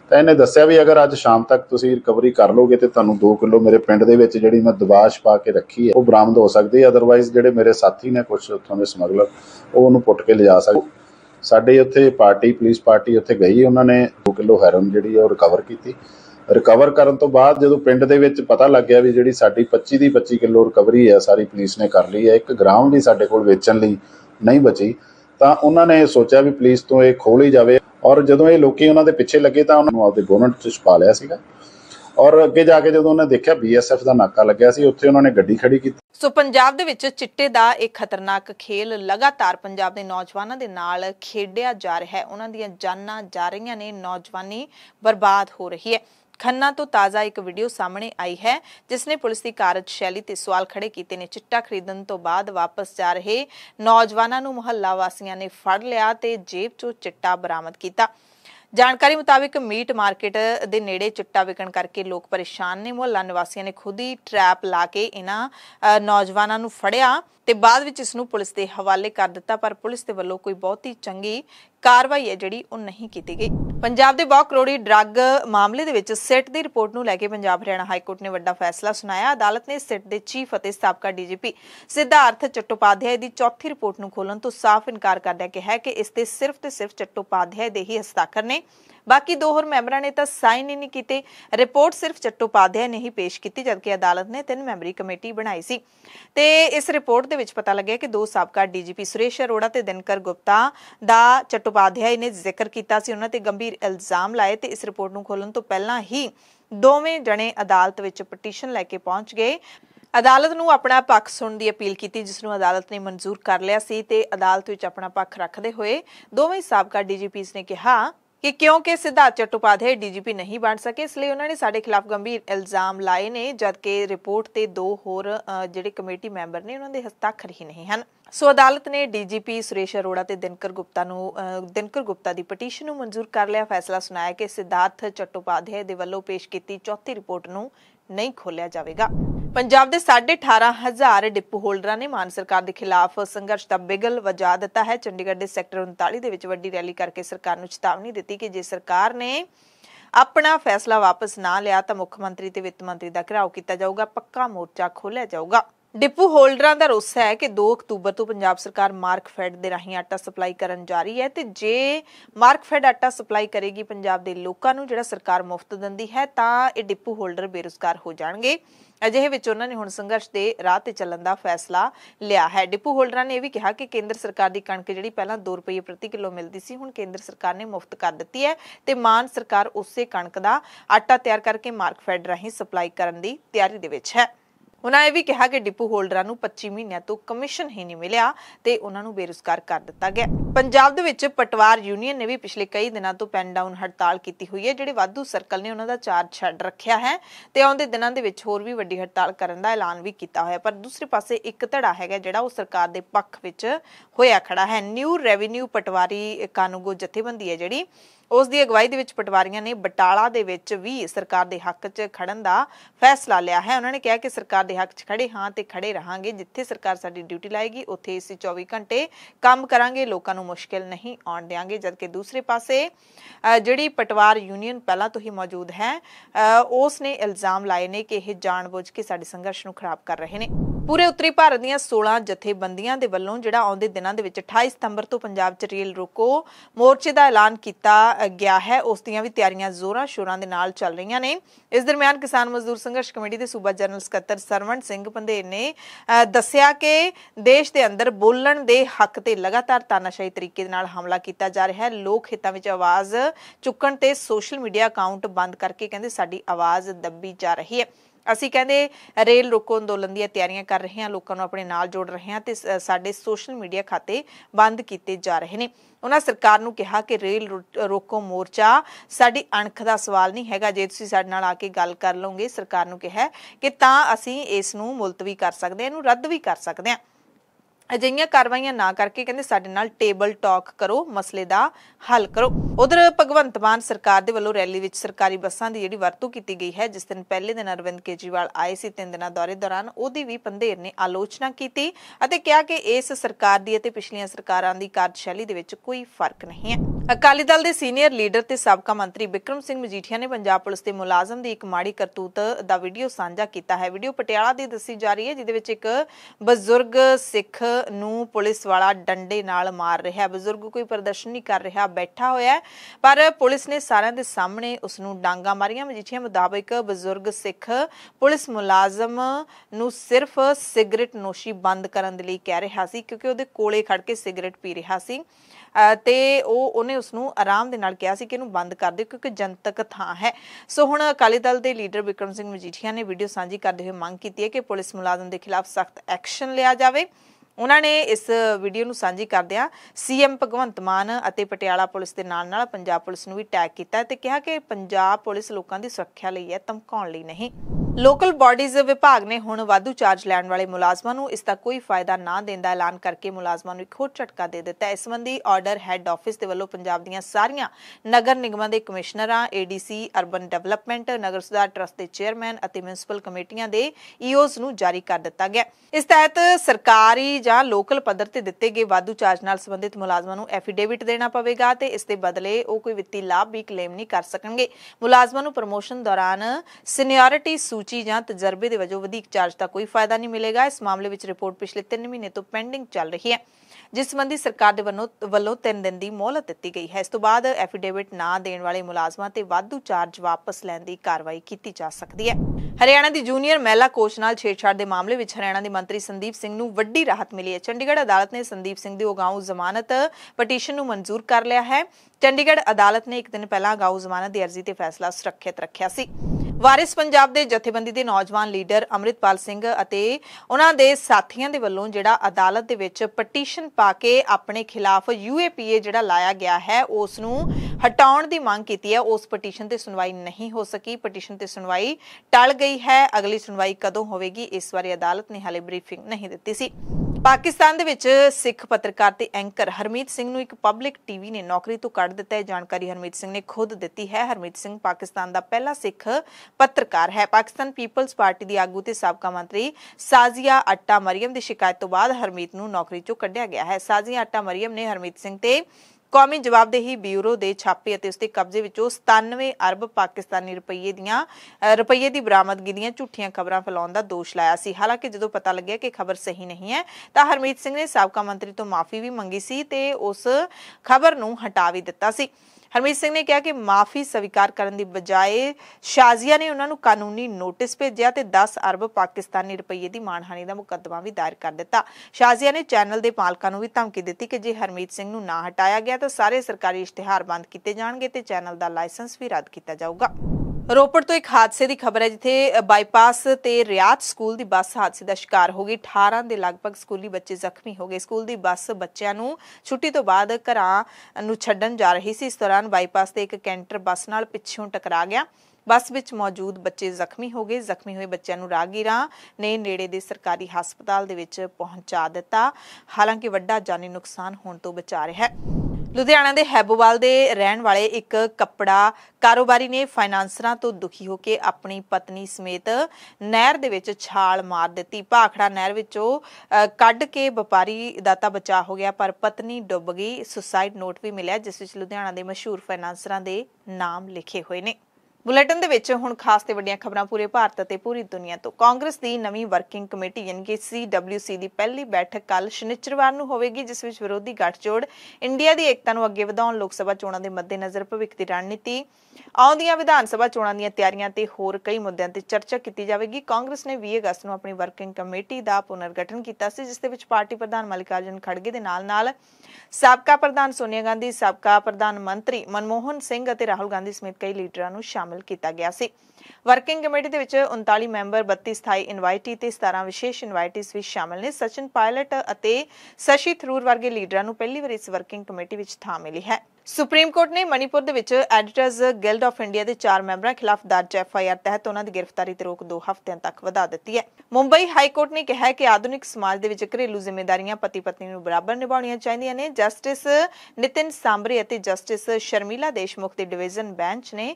ਤਾਂ ਇਹਨੇ ਦੱਸਿਆ ਵੀ ਅਗਰ ਅੱਜ ਸ਼ਾਮ ਤੱਕ ਤੁਸੀਂ ਰਿਕਵਰੀ ਕਰ ਲੋਗੇ ਤੇ ਤੁਹਾਨੂੰ 2 ਕਿਲੋ ਮੇਰੇ ਪਿੰਡ ਦੇ ਵਿੱਚ ਜਿਹੜੀ ਮੈਂ ਦਬਾਸ਼ ਪਾ ਕੇ ਰੱਖੀ ਹੈ ਉਹ ਬਰਾਮਦ ਹੋ ਸਕਦੀ ਹੈ ਅਦਰਵਾਈਜ਼ ਜਿਹੜੇ ਮੇਰੇ ਸਾਥੀ ਨੇ ਕੁਝ ਉੱਥੋਂ ਦੇ ਸਮਗਲਰ ਉਹ ਉਹਨੂੰ ਪੁੱਟ ਕੇ ਲਿਜਾ ਸਕਦੇ ਸਾਡੇ ਉੱਥੇ ਪਾਰਟੀ ਪੁਲਿਸ ਪਾਰਟੀ ਉੱਥੇ ਗਈ ਉਹਨਾਂ ਨੇ 2 ਕਿਲੋ ਹੈਰਨ ਜਿਹੜੀ ਉਹ ਰਿਕਵਰ ਕੀਤੀ ਰਿਕਵਰ ਕਰਨ ਤੋਂ ਬਾਅਦ ਜਦੋਂ ਪਿੰਡ ਦੇ ਵਿੱਚ ਪਤਾ ਲੱਗਿਆ ਵੀ ਜਿਹੜੀ ਸਾਡੀ 25 ਦੀ 25 ਕਿਲੋ ਰਿਕਵਰੀ ਹੈ ਸਾਰੀ ਪੁਲਿਸ ਨੇ ਕਰ ਲਈ ਹੈ ਇੱਕ ਗ੍ਰਾਮ ਵੀ ਸਾਡੇ ਕੋਲ ਵੇਚਣ ਲਈ ਨਹੀਂ ਬਚੀ ਤਾਂ ਉਹਨਾਂ ਨੇ ਸੋਚਿਆ ਵੀ ਪੁਲਿਸ ਤੋਂ ਇਹ ਖੋਲ ਹੀ ਜਾਵੇ ਔਰ ਜਦੋਂ ਇਹ ਲੋਕੀ ਉਹਨਾਂ ਦੇ ਪਿੱਛੇ ਲੱਗੇ ਤਾਂ ਉਹਨਾਂ ਨੂੰ ਆਪਦੇ ਬੋਨਟ 'ਚ ਛਪਾ ਲਿਆ ਸੀਗਾ ਔਰ ਅੱਗੇ ਜਾ ਕੇ ਜਦੋਂ ਉਹਨਾਂ ਦੇਖਿਆ ਬੀਐਸਐਫ ਦਾ ਨਾਕਾ ਲੱਗਿਆ ਸੀ ਉੱਥੇ ਉਹਨਾਂ ਨੇ ਗੱਡੀ ਖੜੀ ਕੀਤੀ ਸੋ ਪੰਜਾਬ ਦੇ ਵਿੱਚ ਚਿੱਟੇ ਦਾ ਇੱਕ ਖਤਰਨਾਕ ਖੇਲ ਲਗਾਤਾਰ ਪੰਜਾਬ ਦੇ ਨੌਜਵਾਨਾਂ ਦੇ ਨਾਲ ਖੇਡਿਆ ਜਾ ਰਿਹਾ ਹੈ ਉਹਨਾਂ ਦੀਆਂ ਜਾਨਾਂ ਜਾ ਰਹੀਆਂ ਨੇ ਨੌਜਵਾਨੀ ਬਰਬਾਦ ਹੋ ਰਹੀ ਹੈ ਖੰਨਾ ਤੋਂ ਤਾਜ਼ਾ ਇੱਕ ਵੀਡੀਓ ਸਾਹਮਣੇ ਆਈ ਹੈ ਜਿਸ ਨੇ ਪੁਲਿਸ ਦੀ ਕਾਰਜਸ਼ੈਲੀ ਤੇ ਸਵਾਲ ਖੜੇ ਕੀਤੇ ਨੇ ਚਿੱਟਾ ਖਰੀਦਣ ਤੋਂ ਬਾਅਦ ਵਾਪਸ ਜਾ ਰਹੇ ਨੌਜਵਾਨਾਂ ਨੂੰ ਮੁਹੱਲਾ ਵਾਸੀਆਂ ਨੇ ਫੜ ਲਿਆ ਤੇ ਜੇਬ 'ਚੋਂ ਚਿੱਟਾ ਬਰਾਮਦ ਕੀਤਾ ਜਾਣਕਾਰੀ ਮੁਤਾਬਕ ਮੀਟ ਮਾਰਕੀਟ ਦੇ ਨੇੜੇ ਚਿੱਟਾ ਵਿਕਣ ਕਰਕੇ ਲੋਕ ਪਰੇਸ਼ਾਨ ਨੇ ਮੁਹੱਲਾ ਨਿਵਾਸੀਆਂ ਨੇ ਖੁਦ ਹੀ ਟਰੈਪ ਲਾ ਕੇ ਇਹਨਾਂ ਨੌਜਵਾਨਾਂ ਨੂੰ ਫੜਿਆ ਤੇ ਬਾਅਦ ਵਿੱਚ ਇਸ ਨੂੰ ਪੁਲਿਸ ਦੇ ਹਵਾਲੇ ਕਰ ਦਿੱਤਾ ਪਰ ਪੁਲਿਸ ਦੇ ਵੱਲੋਂ ਕੋਈ ਬਹੁਤੀ ਚੰਗੀ ਕਾਰਵਾਈ ਹੈ ਜਿਹੜੀ ਉਹ ਨਹੀਂ ਕੀਤੀ ਗਈ ਪੰਜਾਬ ਦੇ ਬਹੁ ਕਰੋੜੀ ਡਰੱਗ ਮਾਮਲੇ ਦੇ ਵਿੱਚ ਸਿੱਟ ਦੀ ਰਿਪੋਰਟ ਨੂੰ ਲੈ ਕੇ ਪੰਜਾਬ ਹਰਿਆਣਾ ਹਾਈ ਕੋਰਟ ਨੇ ਵੱਡਾ ਫੈਸਲਾ ਸੁਣਾਇਆ ਅਦਾਲਤ ਨੇ ਸਿੱਟ ਦੇ ਚੀਫ ਅਤੇ ਸਾਬਕਾ ਡੀਜੀਪੀ ਸਿਧਾਰਥ ਚਟੋਪਾਧਿਆਏ ਦੀ ਚੌਥੀ ਰਿਪੋਰਟ ਨੂੰ ਖੋਲਣ ਤੋਂ ਸਾਫ਼ ਇਨਕਾਰ ਕਰਦਿਆਂ ਕਿਹਾ ਕਿ ਇਸ ਤੇ ਸਿਰਫ ਤੇ ਸਿਰਫ ਚਟੋਪਾਧਿਆਏ ਦੇ ਹੀ ਹਸਤਾਖਰ ਨੇ ਬਾਕੀ ਦੋ ਹੋਰ ਮੈਂਬਰਾਂ ਨੇ ਤਾਂ ਸਾਈਨ ਹੀ ਨਹੀਂ ਕੀਤੇ ਰਿਪੋਰਟ ਸਿਰਫ ਚੱਟੋਪਾਧਿਆ ਨੇ ਹੀ ਪੇਸ਼ ਕੀਤੀ ਜਦਕਿ ਅਦਾਲਤ ਨੇ ਤਿੰਨ ਮੈਂਬਰੀ ਕਮੇਟੀ ਬਣਾਈ ਸੀ ਤੇ ਇਸ ਰਿਪੋਰਟ ਦੇ ਵਿੱਚ ਪਤਾ ਲੱਗਿਆ ਕਿ ਦੋ ਸਾਬਕਾ ਡੀਜੀਪੀ ਸੁਰੇਸ਼ ਅਰੋੜਾ ਤੇ ਦਿਨਕਰ ਗੁਪਤਾ ਦਾ ਚੱਟੋਪਾਧਿਆ ਨੇ ਜ਼ਿਕਰ ਕੀਤਾ ਸੀ ਉਹਨਾਂ ਤੇ ਗੰਭੀਰ ਇਲਜ਼ਾਮ ਲਾਏ ਤੇ ਇਸ ਰਿਪੋਰਟ ਨੂੰ ਖੋਲਣ ਤੋਂ ਪਹਿਲਾਂ ਹੀ ਦੋਵੇਂ ਜਣੇ ਅਦਾਲਤ ਵਿੱਚ ਪਟੀਸ਼ਨ ਲੈ ਕੇ ਪਹੁੰਚ ਗਏ ਅਦਾਲਤ ਨੂੰ ਆਪਣਾ ਪੱਖ ਸੁਣਨ ਦੀ ਅਪੀਲ ਕੀਤੀ ਜਿਸ ਨੂੰ ਅਦਾਲਤ ਨੇ ਮਨਜ਼ੂਰ ਕਰ ਲਿਆ ਸੀ ਤੇ ਅਦਾਲਤ ਵਿੱਚ ਆਪਣਾ ਪੱਖ ਰੱਖਦੇ ਹੋਏ ਦੋਵੇਂ ਸਾਬਕਾ ਡੀਜੀਪੀਸ ਨੇ ਕਿਹਾ ਕਿ ਕਿਉਂਕਿ ਸਿਧਾਰਥ ਚਟੋਪਾਧਿਆਏ ਡੀਜੀਪੀ ਨਹੀਂ ਬਣ ਸਕੇ ਇਸ ਲਈ ਉਹਨਾਂ ਨੇ ਸਾਡੇ ਖਿਲਾਫ ਗੰਭੀਰ ਇਲਜ਼ਾਮ ਲਾਏ ਨੇ ਜਦਕਿ ਰਿਪੋਰਟ ਤੇ ਦੋ ਹੋਰ ਜਿਹੜੇ ਕਮੇਟੀ ਮੈਂਬਰ ਨੇ ਉਹਨਾਂ ਦੇ ਹਸਤਾਖਰ ਹੀ ਨਹੀਂ ਹਨ ਸੋ ਅਦਾਲਤ ਨੇ ਡੀਜੀਪੀ ਸੁਰੇਸ਼ ਅਰੋੜਾ ਤੇ ਦਿਨਕਰ ਗੁਪਤਾ ਨੂੰ ਦਿਨਕਰ ਗੁਪਤਾ ਦੀ ਪਟੀਸ਼ਨ ਨੂੰ ਮਨਜ਼ੂਰ ਕਰ ਲਿਆ ਫੈਸਲਾ ਸੁਣਾਇਆ ਕਿ ਸਿਧਾਰਥ ਚਟੋਪਾਧਿਆਏ ਦੇ ਵੱਲੋਂ ਪੇਸ਼ ਕੀਤੀ ਚੌਥੀ ਰਿਪੋਰਟ ਨੂੰ ਨਹੀਂ ਖੋਲਿਆ ਜਾਵੇਗਾ ਪੰਜਾਬ ਦੇ 18500 ਡਿਪੂ ਹੋਲਡਰਾਂ ਨੇ ਮਾਨ ਸਰਕਾਰ ਦੇ ਖਿਲਾਫ ਸੰਘਰਸ਼ ਦਾ ਬਿਗਲ ਵਜਾ ਦਿੱਤਾ ਹੈ ਚੰਡੀਗੜ੍ਹ ਦੇ ਸੈਕਟਰ 39 ਦੇ ਵਿੱਚ ਵੱਡੀ ਰੈਲੀ ਕਰਕੇ ਸਰਕਾਰ ਨੂੰ ਚੇਤਾਵਨੀ ਦਿੱਤੀ ਕਿ ਜੇ ਸਰਕਾਰ ਨੇ ਆਪਣਾ ਫੈਸਲਾ ਵਾਪਸ ਨਾ ਲਿਆ ਤਾਂ ਮੁੱਖ ਮੰਤਰੀ ਤੇ ਵਿੱਤ ਮੰਤਰੀ ਦਾ ਘਰਾਓ ਕੀਤਾ ਜਾਊਗਾ ਪੱਕਾ ਮੋਰਚਾ ਖੋਲ੍ਹਿਆ ਜਾਊਗਾ ਡਿਪੂ ਹੋਲਡਰਾਂ ਦਾ ਰੋਸ ਹੈ ਕਿ 2 ਅਕਤੂਬਰ ਤੋਂ ਪੰਜਾਬ ਸਰਕਾਰ ਮਾਰਕਫੈਡ ਦੇ ਰਾਹੀਂ ਆਟਾ ਸਪਲਾਈ ਕਰਨ ਜਾ ਰਹੀ ਹੈ ਤੇ ਜੇ ਮਾਰਕਫੈਡ ਆਟਾ ਸਪਲਾਈ ਕਰੇਗੀ ਪੰਜਾਬ ਦੇ ਲੋਕਾਂ ਨੂੰ ਜਿਹੜਾ ਸਰਕਾਰ ਮੁਫਤ ਦਿੰਦੀ ਹੈ ਤਾਂ ਇਹ ਡਿਪੂ ਹੋਲਡਰ ਬੇਰੋਜ਼ਗਾਰ ਹੋ ਜਾਣਗੇ ਅਜਿਹੇ ਵਿੱਚ ਉਹਨਾਂ ਨੇ ਹੁਣ ਸੰਘਰਸ਼ ਦੇ ਰਾਹ ਤੇ ਚੱਲਣ ਦਾ ਫੈਸਲਾ ਲਿਆ ਹੈ ਡਿਪੂ ਹੋਲਡਰਾਂ ਨੇ ਇਹ ਵੀ ਕਿਹਾ ਕਿ ਕੇਂਦਰ ਸਰਕਾਰ ਦੀ ਕਣਕ ਜਿਹੜੀ ਪਹਿਲਾਂ 2 ਰੁਪਏ ਪ੍ਰਤੀ ਕਿਲੋ ਮਿਲਦੀ ਸੀ ਹੁਣ ਕੇਂਦਰ ਸਰਕਾਰ ਨੇ ਮੁਫਤ ਕਰ ਦਿੱਤੀ ਹੈ ਤੇ ਮਾਨ ਸਰਕਾਰ ਉਸੇ ਕਣਕ ਦਾ ਆਟਾ ਤਿਆਰ ਕਰਕੇ ਮਾਰਕਫੈਡ ਰਾਹੀਂ ਸਪਲਾਈ ਕਰਨ ਦੀ ਤਿਆਰੀ ਦੇ ਵਿੱਚ ਹੈ ਉਹਨਾਂ ਇਹ ਵੀ ਕਿਹਾ ਕਿ ਡਿਪੂ ਹੋਲਡਰਾਂ ਨੂੰ 25 ਮਹੀਨਿਆਂ ਤੋਂ ਕਮਿਸ਼ਨ ਹੀ ਨਹੀਂ ਮਿਲਿਆ ਤੇ ਉਹਨਾਂ ਨੂੰ ਬੇਰੁਜ਼ਗਾਰ ਕਰ ਦਿੱਤਾ ਗਿਆ ਪੰਜਾਬ ਦੇ ਵਿੱਚ ਪਟਵਾਰ ਯੂਨੀਅਨ ਨੇ ਵੀ ਪਿਛਲੇ ਕਈ ਦਿਨਾਂ ਤੋਂ ਪੈਨ ਡਾਊਨ ਹੜਤਾਲ ਕੀਤੀ ਹੋਈ ਹੈ ਜਿਹੜੇ ਵਾਧੂ ਸਰਕਲ ਨੇ ਉਹਨਾਂ ਦਾ ਚਾਰਜ ਛੱਡ ਰੱਖਿਆ ਹੈ ਤੇ ਆਉਂਦੇ ਦਿਨਾਂ ਦੇ ਵਿੱਚ ਹੋਰ ਵੀ ਵੱਡੀ ਹੜਤਾਲ ਕਰਨ ਦਾ ਐਲਾਨ ਵੀ ਕੀਤਾ ਹੋਇਆ ਪਰ ਦੂਸਰੇ ਪਾਸੇ ਇੱਕ ਧੜਾ ਹੈਗਾ ਜਿਹੜਾ ਉਹ ਸਰਕਾਰ ਦੇ ਪੱਖ ਵਿੱਚ ਹੋਇਆ ਖੜਾ ਹੈ ਨਿਊ ਰੈਵਨਿਊ ਪਟਵਾਰੀ ਕਾਨੂੰਗੋ ਜਥੇਬੰਦੀ ਹੈ ਜਿਹੜੀ ਉਸ ਦੀ ਅਗਵਾਈ ਦੇ ਵਿੱਚ ਪਟਵਾਰੀਆਂ ਨੇ ਬਟਾਲਾ ਦੇ ਵਿੱਚ ਵੀ ਸਰਕਾਰ ਦੇ ਹੱਕ 'ਚ ਖੜਨ ਦਾ ਫੈਸਲਾ ਲਿਆ ਹੈ ਉਹਨਾਂ ਨੇ ਕਿਹਾ ਕਿ ਸਰਕਾਰ ਦੇ ਹੱਕ 'ਚ ਖੜੇ ਹਾਂ ਤੇ ਖੜੇ ਰਹਾਂਗੇ ਜਿੱਥੇ ਸਰਕਾਰ ਸਾਡੀ ਡਿਊਟੀ ਲਾਏਗੀ ਉੱਥੇ ਅਸੀਂ 24 ਘੰਟੇ ਕੰਮ ਕਰਾਂਗੇ ਲੋਕਾਂ ਨੂੰ ਮੁਸ਼ਕਿਲ ਨਹੀਂ ਆਉਣ ਦੇਵਾਂਗੇ ਜਦਕਿ ਦੂਸਰੇ ਪਾਸੇ ਜਿਹੜੀ ਪਟਵਾਰ ਯੂਨੀਅਨ ਪਹਿਲਾਂ ਤੋਂ ਹੀ ਮੌਜੂਦ ਹੈ ਉਸ ਨੇ ਇਲਜ਼ਾਮ ਲਾਏ ਨੇ ਕਿ ਇਹ ਜਾਣਬੁੱਝ ਕੇ ਸਾਡੇ ਸੰਘਰਸ਼ ਨੂੰ ਖਰਾਬ ਕਰ ਰਹੇ ਨੇ ਪੂਰੇ ਉੱਤਰੀ ਭਾਰਤ ਦੀਆਂ 16 ਜਥੇਬੰਦੀਆਂ ਦੇ ਵੱਲੋਂ ਜਿਹੜਾ ਆਉਂਦੇ ਦਿਨਾਂ ਦੇ ਵਿੱਚ 28 ਸਤੰਬਰ ਤੋਂ ਪੰਜਾਬ 'ਚ ਰੇਲ ਰੋਕੋ ਮੋਰਚੇ ਦਾ ਐਲਾਨ ਕੀਤਾ ਗਿਆ ਹੈ ਉਸ ਦੀਆਂ ਵੀ ਤਿਆਰੀਆਂ ਜ਼ੋਰਾਂ ਸ਼ੋਰਾਂ ਦੇ ਨਾਲ ਚੱਲ ਰਹੀਆਂ ਨੇ ਇਸ ਦਰਮਿਆਨ ਕਿਸਾਨ ਮਜ਼ਦੂਰ ਸੰਘਰਸ਼ ਕਮੇਟੀ ਦੇ ਸੂਬਾ ਜਨਰਲ ਸਕੱਤਰ ਸਰਵਣ ਸਿੰਘ ਪੰਦੇ ਨੇ ਦੱਸਿਆ ਕਿ ਦੇਸ਼ ਦੇ ਅੰਦਰ ਬੋਲਣ ਦੇ ਹੱਕ ਤੇ ਲਗਾਤਾਰ ਤਾਨਾਸ਼ਾਹੀ ਤਰੀਕੇ ਦੇ ਨਾਲ ਹਮਲਾ ਕੀਤਾ ਜਾ ਰਿਹਾ ਹੈ ਲੋਕ ਹਿੱਤਾਂ ਵਿੱਚ ਆਵਾਜ਼ ਚੁੱਕਣ ਤੇ ਸੋਸ਼ਲ ਮੀਡੀਆ ਅਕਾਊਂਟ ਬੰਦ ਕਰਕੇ ਕਹਿੰਦੇ ਸਾਡੀ ਆਵਾਜ਼ ਦੱਬੀ ਜਾ ਰਹੀ ਹੈ ਅਸੀਂ ਕਹਿੰਦੇ ਰੇਲ ਰੋਕੋ ਅੰਦੋਲਨ ਦੀਆਂ ਤਿਆਰੀਆਂ ਕਰ ਰਹੇ ਹਾਂ ਲੋਕਾਂ ਨੂੰ ਆਪਣੇ ਨਾਲ ਜੋੜ ਰਹੇ ਹਾਂ ਤੇ ਸਾਡੇ ਸੋਸ਼ਲ ਮੀਡੀਆ ਖਾਤੇ ਬੰਦ ਕੀਤੇ ਜਾ ਰਹੇ ਨੇ ਉਹਨਾਂ ਸਰਕਾਰ ਨੂੰ ਕਿਹਾ ਕਿ ਰੇਲ ਰੋਕੋ ਮੋਰਚਾ ਸਾਡੀ ਅਣਖ ਦਾ ਸਵਾਲ ਨਹੀਂ ਹੈਗਾ ਜੇ ਤੁਸੀਂ ਸਾਡੇ ਨਾਲ ਆ ਕੇ ਗੱਲ ਕਰ ਲਓਗੇ ਸਰਕਾਰ ਨੂੰ ਕਿਹਾ ਕਿ ਤਾਂ ਅਸੀਂ ਇਸ ਨੂੰ ਮੁਲਤਵੀ ਕਰ ਸਕਦੇ ਹਾਂ ਇਹਨੂੰ ਰੱਦ ਵੀ ਕਰ ਸਕਦੇ ਹਾਂ ਅਜਿਹੀਆਂ ਕਾਰਵਾਈਆਂ ਨਾ ਕਰਕੇ ਕਹਿੰਦੇ ਸਾਡੇ ਨਾਲ ਟੇਬਲ ਟਾਕ ਕਰੋ ਮਸਲੇ ਦਾ ਹੱਲ ਕਰੋ ਉਧਰ ਭਗਵੰਤ ਮਾਨ ਸਰਕਾਰ ਦੇ ਵੱਲੋਂ ਰੈਲੀ ਵਿੱਚ ਸਰਕਾਰੀ ਬੱਸਾਂ ਦੀ ਜਿਹੜੀ ਵਰਤੋਂ ਕੀਤੀ ਗਈ ਹੈ ਜਿਸ ਦਿਨ ਪਹਿਲੇ ਦਿਨ ਅਰਵਿੰਦ ਕੇਜੀਵਾਲ ਆਏ ਸੀ ਤਿੰਨ ਦਿਨਾਂ ਦੌਰੇ ਦੌਰਾਨ ਉਹਦੀ ਵੀ ਪੰਧੇਰ ਨੇ ਆਲੋਚਨਾ ਕੀਤੀ ਅਤੇ ਕਿਹਾ ਕਿ ਇਸ ਸਰਕਾਰ ਦੀ ਅਤੇ ਪਿਛਲੀਆਂ ਸਰਕਾਰਾਂ ਦੀ ਕਾਰਜਸ਼ੈਲੀ ਦੇ ਵਿੱਚ ਕੋਈ ਫਰਕ ਨਹੀਂ ਹੈ ਅਕਾਲੀ ਦਲ ਦੇ ਸੀਨੀਅਰ ਲੀਡਰ ਤੇ ਸਾਬਕਾ ਮੰਤਰੀ ਵਿਕਰਮ ਸਿੰਘ ਮਜੀਠੀਆ ਨੇ ਪੰਜਾਬ ਪੁਲਿਸ ਦੇ ਮੁਲਾਜ਼ਮ ਦੀ ਇੱਕ ਮਾੜੀ ਕਰਤੂਤ ਦਾ ਵੀਡੀਓ ਸਾਂਝਾ ਕੀਤਾ ਹੈ ਵੀਡੀਓ ਪਟਿਆਲਾ ਦੀ ਦੱਸੀ ਜਾ ਰਹੀ ਹੈ ਜਿਹਦੇ ਵਿੱਚ ਇੱਕ ਬਜ਼ੁਰਗ ਸਿੱਖ ਨੂੰ ਪੁਲਿਸ ਵਾਲਾ ਡੰਡੇ ਨਾਲ ਮਾਰ ਰਿਹਾ ਹੈ ਬਜ਼ੁਰਗ ਕੋਈ ਪ੍ਰਦਰਸ਼ਨ ਨਹੀਂ ਕਰ ਰਿਹਾ ਬੈਠਾ ਹੋਇਆ ਹੈ ਪਰ ਪੁਲਿਸ ਨੇ ਸਾਰਿਆਂ ਦੇ ਸਾਹਮਣੇ ਉਸ ਨੂੰ ਡਾਂਗਾ ਮਾਰੀਆਂ ਮਜੀਠੀਆ ਮੁਤਾਬਕ ਬਜ਼ੁਰਗ ਸਿੱਖ ਪੁਲਿਸ ਮੁਲਾਜ਼ਮ ਨੂੰ ਸਿਰਫ ਸਿਗਰਟ ਨੋਸ਼ੀ ਬੰਦ ਕਰਨ ਦੇ ਲਈ ਕਹਿ ਰਿਹਾ ਸੀ ਕਿਉਂਕਿ ਉਹਦੇ ਕੋਲੇ ਖੜ ਕੇ ਸਿਗਰਟ ਪੀ ਰਿਹਾ ਸੀ ਤੇ ਉਹ ਉਹਨੇ ਉਸ ਨੂੰ ਆਰਾਮ ਦੇ ਨਾਲ ਕਿਹਾ ਸੀ ਕਿ ਇਹਨੂੰ ਬੰਦ ਕਰ ਦਿਓ ਕਿਉਂਕਿ ਜਨਤਕ ਥਾਂ ਹੈ ਸੋ ਹੁਣ ਅਕਾਲੀ ਦਲ ਦੇ ਲੀਡਰ ਵਿਕਰਮ ਸਿੰਘ ਮਜੀਠੀਆ ਨੇ ਵੀਡੀਓ ਸਾਂਝੀ ਕਰਦੇ ਹੋਏ ਮੰਗ ਕੀਤੀ ਹੈ ਕਿ ਪੁਲਿਸ ਮੁਲਾਜ਼ਮ ਦੇ ਖਿਲਾਫ ਸਖਤ ਐਕਸ਼ਨ ਲਿਆ ਜਾਵੇ ਉਹਨਾਂ ਨੇ ਇਸ ਵੀਡੀਓ ਨੂੰ ਸਾਂਝੀ ਕਰਦਿਆਂ ਸੀਐਮ ਭਗਵੰਤ ਮਾਨ ਅਤੇ ਪਟਿਆਲਾ ਪੁਲਿਸ ਦੇ ਨਾਲ ਨਾਲ ਪੰਜਾਬ ਪੁਲਿਸ ਨੂੰ ਵੀ ਟੈਗ ਕੀਤਾ ਤੇ ਕਿਹਾ ਕਿ ਪੰਜਾਬ ਪੁਲਿਸ ਲੋਕਾਂ ਦੀ ਸੁਰੱਖਿਆ ਲਈ ਹੈ ਧਮਕਾਉਣ ਲਈ ਨਹੀਂ ਲੋਕਲ ਬਾਡੀਜ਼ ਵਿਭਾਗ ਨੇ ਹੁਣ ਵਾਧੂ ਚਾਰਜ ਲੈਣ ਵਾਲੇ ਮੁਲਾਜ਼ਮਾਂ ਨੂੰ ਇਸ ਦਾ ਕੋਈ ਫਾਇਦਾ ਨਾ ਦੇਣ ਦਾ ਐਲਾਨ ਕਰਕੇ ਮੁਲਾਜ਼ਮਾਂ ਨੂੰ ਇੱਕ ਹੋਰ ਝਟਕਾ ਦੇ ਦਿੱਤਾ ਇਸ ਸੰਬੰਧੀ ਆਰਡਰ ਹੈੱਡ ਆਫਿਸ ਦੇ ਵੱਲੋਂ ਪੰਜਾਬ ਦੀਆਂ ਸਾਰੀਆਂ ਨਗਰ ਨਿਗਮਾਂ ਦੇ ਕਮਿਸ਼ਨਰਾਂ ਏਡੀਸੀ ਅਰਬਨ ਡਿਵੈਲਪਮੈਂਟ ਨਗਰ ਸੁਧਾਰ ਟਰਸਟ ਦੇ ਚੇਅਰਮੈਨ ਅਤੇ ਮਿਊਨਿਸਪਲ ਕਮੇਟੀਆਂ ਦੇ ਈਓਜ਼ e ਨੂੰ ਜਾਰੀ ਕਰ ਦਿੱਤਾ ਗਿਆ ਇਸ ਤਹਿਤ ਸਰਕਾਰੀ ਜਾਂ ਲੋਕਲ ਪੱਧਰ ਤੇ ਦਿੱਤੇ ਗਏ ਵਾਧੂ ਚਾਰਜ ਨਾਲ ਸੰਬੰਧਿਤ ਮੁਲਾਜ਼ਮਾਂ ਨੂੰ ਐਫੀਡੇਵਿਟ ਦੇਣਾ ਪਵੇਗਾ ਤੇ ਇਸ ਦੇ ਬਦਲੇ ਉਹ ਕੋਈ ਵਿੱਤੀ ਲਾਭ ਵੀ ਕਲੇਮ ਨਹੀਂ ਕਰ ਸਕਣਗੇ ਮੁਲਾਜ਼ਮਾਂ ਨੂੰ ਪ੍ਰੋਮੋਸ਼ਨ ਦੌਰਾਨ ਸੀਨੀਅਰਿਟੀ ਸੂਚ ਸੂਚੀ ਜਾਂ ਤਜਰਬੇ ਦੇ ਵਜੋਂ ਵਧੇਕ ਚਾਰਜ ਦਾ ਕੋਈ ਫਾਇਦਾ ਨਹੀਂ ਮਿਲੇਗਾ ਇਸ ਮਾਮਲੇ ਵਿੱਚ ਰਿਪੋਰਟ ਪਿਛਲੇ 3 ਮਹੀਨੇ ਤੋਂ ਪੈਂਡਿੰਗ ਚੱਲ ਰਹੀ ਹੈ ਜਿਸ ਸੰਬੰਧੀ ਸਰਕਾਰ ਦੇ ਵੱਲੋਂ 3 ਦਿਨ ਦੀ ਮੌਲਤ ਦਿੱਤੀ ਗਈ ਹੈ ਇਸ ਤੋਂ ਬਾਅਦ ਐਫੀਡੇਵਿਟ ਨਾ ਦੇਣ ਵਾਲੇ ਮੁਲਾਜ਼ਮਾਂ ਤੇ ਵਾਧੂ ਚਾਰਜ ਵਾਪਸ ਲੈਣ ਦੀ ਕਾਰਵਾਈ ਕੀਤੀ ਜਾ ਸਕਦੀ ਹੈ ਹਰਿਆਣਾ ਦੀ ਜੂਨੀਅਰ ਮਹਿਲਾ ਕੋਚ ਨਾਲ ਛੇੜਛਾੜ ਦੇ ਮਾਮਲੇ ਵਿੱਚ ਹਰਿਆਣਾ ਦੇ ਮੰਤਰੀ ਸੰਦੀਪ ਸਿੰਘ ਨੂੰ ਵੱਡੀ ਰਾਹਤ ਮਿਲੀ ਹੈ ਚੰਡੀਗੜ੍ਹ ਅਦਾਲਤ ਨੇ ਸੰਦੀਪ ਸਿੰਘ ਦੀ ਉਗਾਉਂ ਜ਼ਮਾਨਤ ਪਟੀਸ਼ਨ ਨੂੰ ਮਨਜ਼ੂਰ ਕਰ ਲਿਆ ਹੈ ਚੰਡੀਗੜ੍ਹ ਅਦਾਲਤ ਨੇ ਇੱਕ ਦਿਨ ਪਹਿਲਾਂ ਗਾਉ ਜ਼ਮਾਨਤ ਦੀ ਅਰਜ਼ੀ ਤੇ ਫੈਸਲਾ ਸੁਰੱਖਿਅਤ ਰੱਖਿਆ ਸੀ ਵਾਰਿਸ ਪੰਜਾਬ ਦੇ ਜਥੇਬੰਦੀ ਦੇ ਨੌਜਵਾਨ ਲੀਡਰ ਅਮਰਿਤਪਾਲ ਸਿੰਘ ਅਤੇ ਉਹਨਾਂ ਦੇ ਸਾਥੀਆਂ ਦੇ ਵੱਲੋਂ ਜਿਹੜਾ ਅਦਾਲਤ ਦੇ ਵਿੱਚ ਪਟੀਸ਼ਨ ਪਾ ਕੇ ਆਪਣੇ ਖਿਲਾਫ ਯੂਏਪੀਏ ਜਿਹੜਾ ਲਾਇਆ ਗਿਆ ਹੈ ਉਸ ਨੂੰ ਹਟਾਉਣ ਦੀ ਮੰਗ ਕੀਤੀ ਹੈ ਉਸ ਪਟੀਸ਼ਨ ਤੇ ਸੁਣਵਾਈ ਨਹੀਂ ਹੋ ਸਕੀ ਪਟੀਸ਼ਨ ਤੇ ਸੁਣਵਾਈ ਟਲ ਗਈ ਹੈ ਅਗਲੀ ਸੁਣਵਾਈ ਕਦੋਂ ਹੋਵੇਗੀ ਇਸ ਬਾਰੇ ਅਦਾਲਤ ਨੇ ਹਾਲੇ ਬਰੀਫਿੰਗ ਨਹੀਂ ਦਿੱਤੀ ਸੀ ਪਾਕਿਸਤਾਨ ਦੇ ਵਿੱਚ ਸਿੱਖ ਪੱਤਰਕਾਰ ਤੇ ਐਂਕਰ ਹਰਮੀਤ ਸਿੰਘ ਨੂੰ ਇੱਕ ਪਬਲਿਕ ਟੀਵੀ ਨੇ ਨੌਕਰੀ ਤੋਂ ਕੱਢ ਦਿੱਤਾ ਹੈ ਜਾਣਕਾਰੀ ਹਰਮੀਤ ਸਿੰਘ ਨੇ ਖੁਦ ਦਿੱਤੀ ਹੈ ਹਰਮੀਤ ਸਿੰਘ ਪਾਕਿਸਤਾਨ ਦਾ ਪਹਿਲਾ ਸਿੱਖ ਪੱਤਰਕਾਰ ਹੈ ਪਾਕਿਸਤਾਨ ਪੀਪਲਸ ਪਾਰਟੀ ਦੀ ਆਗੂ ਤੇ ਸਾਬਕਾ ਮੰਤਰੀ ਸਾਜ਼ੀਆ ਅੱਟਾ ਮਰੀਮ ਦੀ ਸ਼ਿਕਾਇਤ ਤੋਂ ਬਾਅਦ ਹਰਮੀਤ ਨੂੰ ਨੌਕਰੀ ਤੋਂ ਕੱਢਿਆ ਗਿਆ ਹੈ ਸਾਜ਼ੀਆ ਅੱਟਾ ਮਰੀਮ ਨੇ ਹਰਮੀਤ ਸਿੰਘ ਤੇ ਕੌਮੀ ਜਵਾਬਦੇਹੀ ਬਿਊਰੋ ਦੇ ਛਾਪੇ ਅਤੇ ਉਸਦੇ ਕਬਜ਼ੇ ਵਿੱਚੋਂ 97 ਅਰਬ ਪਾਕਿਸਤਾਨੀ ਰੁਪਏ ਦੀਆਂ ਰੁਪਏ ਦੀ ਬਰਾਮਦਗੀ ਦੀਆਂ ਝੂਠੀਆਂ ਖਬਰਾਂ ਫੈਲਾਉਣ ਦਾ ਦੋਸ਼ ਲਾਇਆ ਸੀ ਹਾਲਾਂਕਿ ਜਦੋਂ ਪਤਾ ਲੱਗਿਆ ਕਿ ਖਬਰ ਸਹੀ ਨਹੀਂ ਹੈ ਤਾਂ ਹਰਮੀਤ ਸਿੰਘ ਨੇ ਸਾਬਕਾ ਮੰਤਰੀ ਤੋਂ ਮਾਫੀ ਵੀ ਮੰਗੀ ਸੀ ਤੇ ਉਸ ਖਬਰ ਨੂੰ ਹਟਾ ਵੀ ਦਿੱਤਾ ਸੀ ਹਰਮੀਤ ਸਿੰਘ ਨੇ ਕਿਹਾ ਕਿ ਮਾਫੀ ਸਵੀਕਾਰ ਕਰਨ ਦੀ ਬਜਾਏ ਸ਼ਾਜ਼ੀਆ ਨੇ ਉਹਨਾਂ ਨੂੰ ਕਾਨੂੰਨੀ ਨੋਟਿਸ ਭੇਜਿਆ ਤੇ 10 ਅਰਬ ਪਾਕਿਸਤਾਨੀ ਰੁਪਏ ਦੀ ਮਾਨਹਾਨੀ ਦਾ ਮੁਕੱਦਮਾ ਵੀ ਦਾਇਰ ਕਰ ਦਿੱਤਾ ਸ਼ਾਜ਼ੀਆ ਨੇ ਚੈਨਲ ਦੇ ਮਾਲਕਾਂ ਨੂੰ ਵੀ ਧਮਕੀ ਦਿੱਤੀ ਕਿ ਜੇ ਹਰਮੀਤ ਸਿੰਘ ਨੂੰ ਨਾ ਹਟਾਇਆ ਗਿਆ ਤਾਂ ਸਾਰੇ ਸਰਕਾਰੀ ਇਸ਼ਤਿਹਾਰ ਬੰਦ ਕੀਤੇ ਜਾਣਗੇ ਤੇ ਚੈਨਲ ਦਾ ਲਾਇਸੈਂਸ ਵੀ ਰੱਦ ਕੀਤਾ ਜਾਊਗਾ ਰੋਪੜ ਤੋਂ ਇੱਕ ਹਾਦਸੇ ਦੀ ਖਬਰ ਹੈ ਜਿੱਥੇ ਬਾਈਪਾਸ ਤੇ ਰਿਆਤ ਸਕੂਲ ਦੀ ਬੱਸ ਹਾਦਸੇ ਦਾ ਸ਼ਿਕਾਰ ਹੋ ਗਈ 18 ਦੇ ਲਗਭਗ ਸਕੂਲੀ ਬੱਚੇ ਜ਼ਖਮੀ ਹੋ ਗਏ ਸਕੂਲ ਦੀ ਬੱਸ ਬੱਚਿਆਂ ਨੂੰ ਛੁੱਟੀ ਤੋਂ ਬਾਅਦ ਘਰਾਂ ਨੂੰ ਛੱਡਣ ਜਾ ਰਹੀ ਸੀ ਇਸ ਦੌਰਾਨ ਬਾਈਪਾਸ ਤੇ ਇੱਕ ਕੈਂਟਰ ਬੱਸ ਨਾਲ ਪਿੱਛੋਂ ਟਕਰਾ ਗਿਆ ਬੱਸ ਵਿੱਚ ਮੌਜੂਦ ਬੱਚੇ ਜ਼ਖਮੀ ਹੋ ਗਏ ਜ਼ਖਮੀ ਹੋਏ ਬੱਚਿਆਂ ਨੂੰ ਰਾਗੀਰਾਂ ਨੇ ਨੇੜੇ ਦੇ ਸਰਕਾਰੀ ਹਸਪਤਾਲ ਦੇ ਵਿੱਚ ਪਹੁੰਚਾ ਦਿੱਤਾ ਹਾਲਾਂਕਿ ਵੱਡਾ ਜਾਨੀ ਨੁਕਸਾਨ ਹੋਣ ਤੋਂ ਬਚਾ ਰਿਹਾ ਹੈ ਲੁਧਿਆਣਾ ਦੇ ਹੈਬੋਵਾਲ ਦੇ ਰਹਿਣ ਵਾਲੇ ਇੱਕ ਕੱਪੜਾ ਕਾਰੋਬਾਰੀ ਨੇ ਫਾਈਨਾਂਸਰਾਂ ਤੋਂ ਦੁਖੀ ਹੋ ਕੇ ਆਪਣੀ ਪਤਨੀ ਸਮੇਤ ਨਹਿਰ ਦੇ ਵਿੱਚ ਛਾਲ ਮਾਰ ਦਿੱਤੀ ਭਾਖੜਾ ਨਹਿਰ ਵਿੱਚੋਂ ਕੱਢ ਕੇ ਵਪਾਰੀ ਦਾ ਤਾਂ ਬਚਾ ਹੋ ਗਿਆ ਪਰ ਪਤਨੀ ਡੁੱਬ ਗਈ ਸੁਸਾਈਡ ਨੋਟ ਵੀ ਮਿਲਿਆ ਜਿਸ ਵਿੱਚ ਲੁਧਿਆਣਾ ਦੇ ਮਸ਼ਹੂਰ ਫਾਈਨਾਂਸਰਾਂ ਦੇ ਨਾਮ ਲਿਖੇ ਹੋਏ ਨੇ ਬੁਲੇਟਿਨ ਦੇ ਵਿੱਚ ਹੁਣ ਖਾਸ ਤੇ ਵੱਡੀਆਂ ਖਬਰਾਂ ਪੂਰੇ ਭਾਰਤ ਅਤੇ ਪੂਰੀ ਦੁਨੀਆ ਤੋਂ ਕਾਂਗਰਸ ਦੀ ਨਵੀਂ ਵਰਕਿੰਗ ਕਮੇਟੀ ਯਾਨੀ ਕਿ CWC ਦੀ ਪਹਿਲੀ ਬੈਠਕ ਕੱਲ ਸ਼ਨੀਚਰਵਾਰ ਨੂੰ ਹੋਵੇਗੀ ਜਿਸ ਵਿੱਚ ਵਿਰੋਧੀ ਗੱਠਜੋੜ ਇੰਡੀਆ ਦੀ ਏਕਤਾ ਨੂੰ ਅੱਗੇ ਵਧਾਉਣ ਲੋਕ ਸਭਾ ਚੋਣਾਂ ਦੇ ਮੱਦੇਨਜ਼ਰ ਭਵਿੱਖ ਦੀ ਰਣਨੀਤੀ ਆਉਂਦੀਆਂ ਵਿਧਾਨ ਸਭਾ ਚੋਣਾਂ ਦੀਆਂ ਤਿਆਰੀਆਂ ਤੇ ਹੋਰ ਕਈ ਮੁੱਦਿਆਂ ਤੇ ਚਰਚਾ ਕੀਤੀ ਜਾਵੇਗੀ ਕਾਂਗਰਸ ਨੇ 20 ਅਗਸਤ ਨੂੰ ਆਪਣੀ ਵਰਕਿੰਗ ਕਮੇਟੀ ਦਾ ਪੁਨਰਗਠਨ ਕੀਤਾ ਸੀ ਜਿਸ ਦੇ ਵਿੱਚ ਪਾਰਟੀ ਪ੍ਰਧਾਨ ਮਲਿਕਾਰਜਨ ਖੜਗੇ ਦੇ ਨਾਲ-ਨਾਲ ਸਾਬਕਾ ਪ੍ਰਧਾਨ ਸੋਨੀਆ ਗਾਂਧੀ ਸਾਬਕਾ ਪ੍ਰਧਾਨ ਮੰਤਰੀ ਮਨਮੋਹਨ ਸਿੰਘ ਅਤੇ ਰਾਹੁਲ ਗਾਂਧੀ ਸਮੇਤ ਕਈ ਲੀਡਰਾਂ ਨੂੰ ਸ਼ਾਮਲ ਸ਼ਾਮਲ ਕੀਤਾ ਗਿਆ ਸੀ ਵਰਕਿੰਗ ਕਮੇਟੀ ਦੇ ਵਿੱਚ 39 ਮੈਂਬਰ 32 ਸਥਾਈ ਇਨਵਾਈਟੀ ਤੇ 17 ਵਿਸ਼ੇਸ਼ ਇਨਵਾਈਟੀਸ ਵੀ ਸ਼ਾਮਲ ਨੇ ਸਚਨ ਪਾਇਲਟ ਅਤੇ ਸਸ਼ੀ ਥਰੂਰ ਵਰਗੇ ਲੀਡਰਾਂ ਨੂੰ ਪਹਿਲੀ ਵਾਰ ਇਸ ਵਰਕਿੰਗ ਕਮੇਟੀ ਵਿੱਚ ਥਾਂ ਮਿਲੀ ਹੈ ਸੁਪਰੀਮ ਕੋਰਟ ਨੇ ਮਨੀਪੁਰ ਦੇ ਵਿੱਚ ਐਡੀਟਰਸ ਗਿਲਡ ਆਫ ਇੰਡੀਆ ਦੇ 4 ਮੈਂਬਰਾਂ ਖਿਲਾਫ ਦਰਜ ਐਫਆਈਆਰ ਤਹਿਤ ਉਹਨਾਂ ਦੀ ਗ੍ਰਿਫਤਾਰੀ ਤੇ ਰੋਕ 2 ਹਫ਼ਤਿਆਂ ਤੱਕ ਵਧਾ ਦਿੱਤੀ ਹੈ ਮੁੰਬਈ ਹਾਈ ਕੋਰਟ ਨੇ ਕਿਹਾ ਕਿ ਆਧੁਨਿਕ ਸਮਾਜ ਦੇ ਵਿੱਚ ਘਰੇਲੂ ਜ਼ਿੰਮੇਵਾਰੀਆਂ ਪਤੀ-ਪਤਨੀ ਨੂੰ ਬਰਾਬਰ ਨਿਭਾਉਣੀਆਂ ਚਾਹੀਦੀਆਂ ਨੇ ਜਸਟਿਸ ਨਿਤਿਨ ਸਾਂਬਰੀ ਅਤੇ ਜਸਟਿਸ ਸ਼ਰਮੀਲਾ ਦੇਸ਼ਮੁਖ ਦੇ ਡਿਵੀਜ਼ਨ ਬੈਂਚ ਨੇ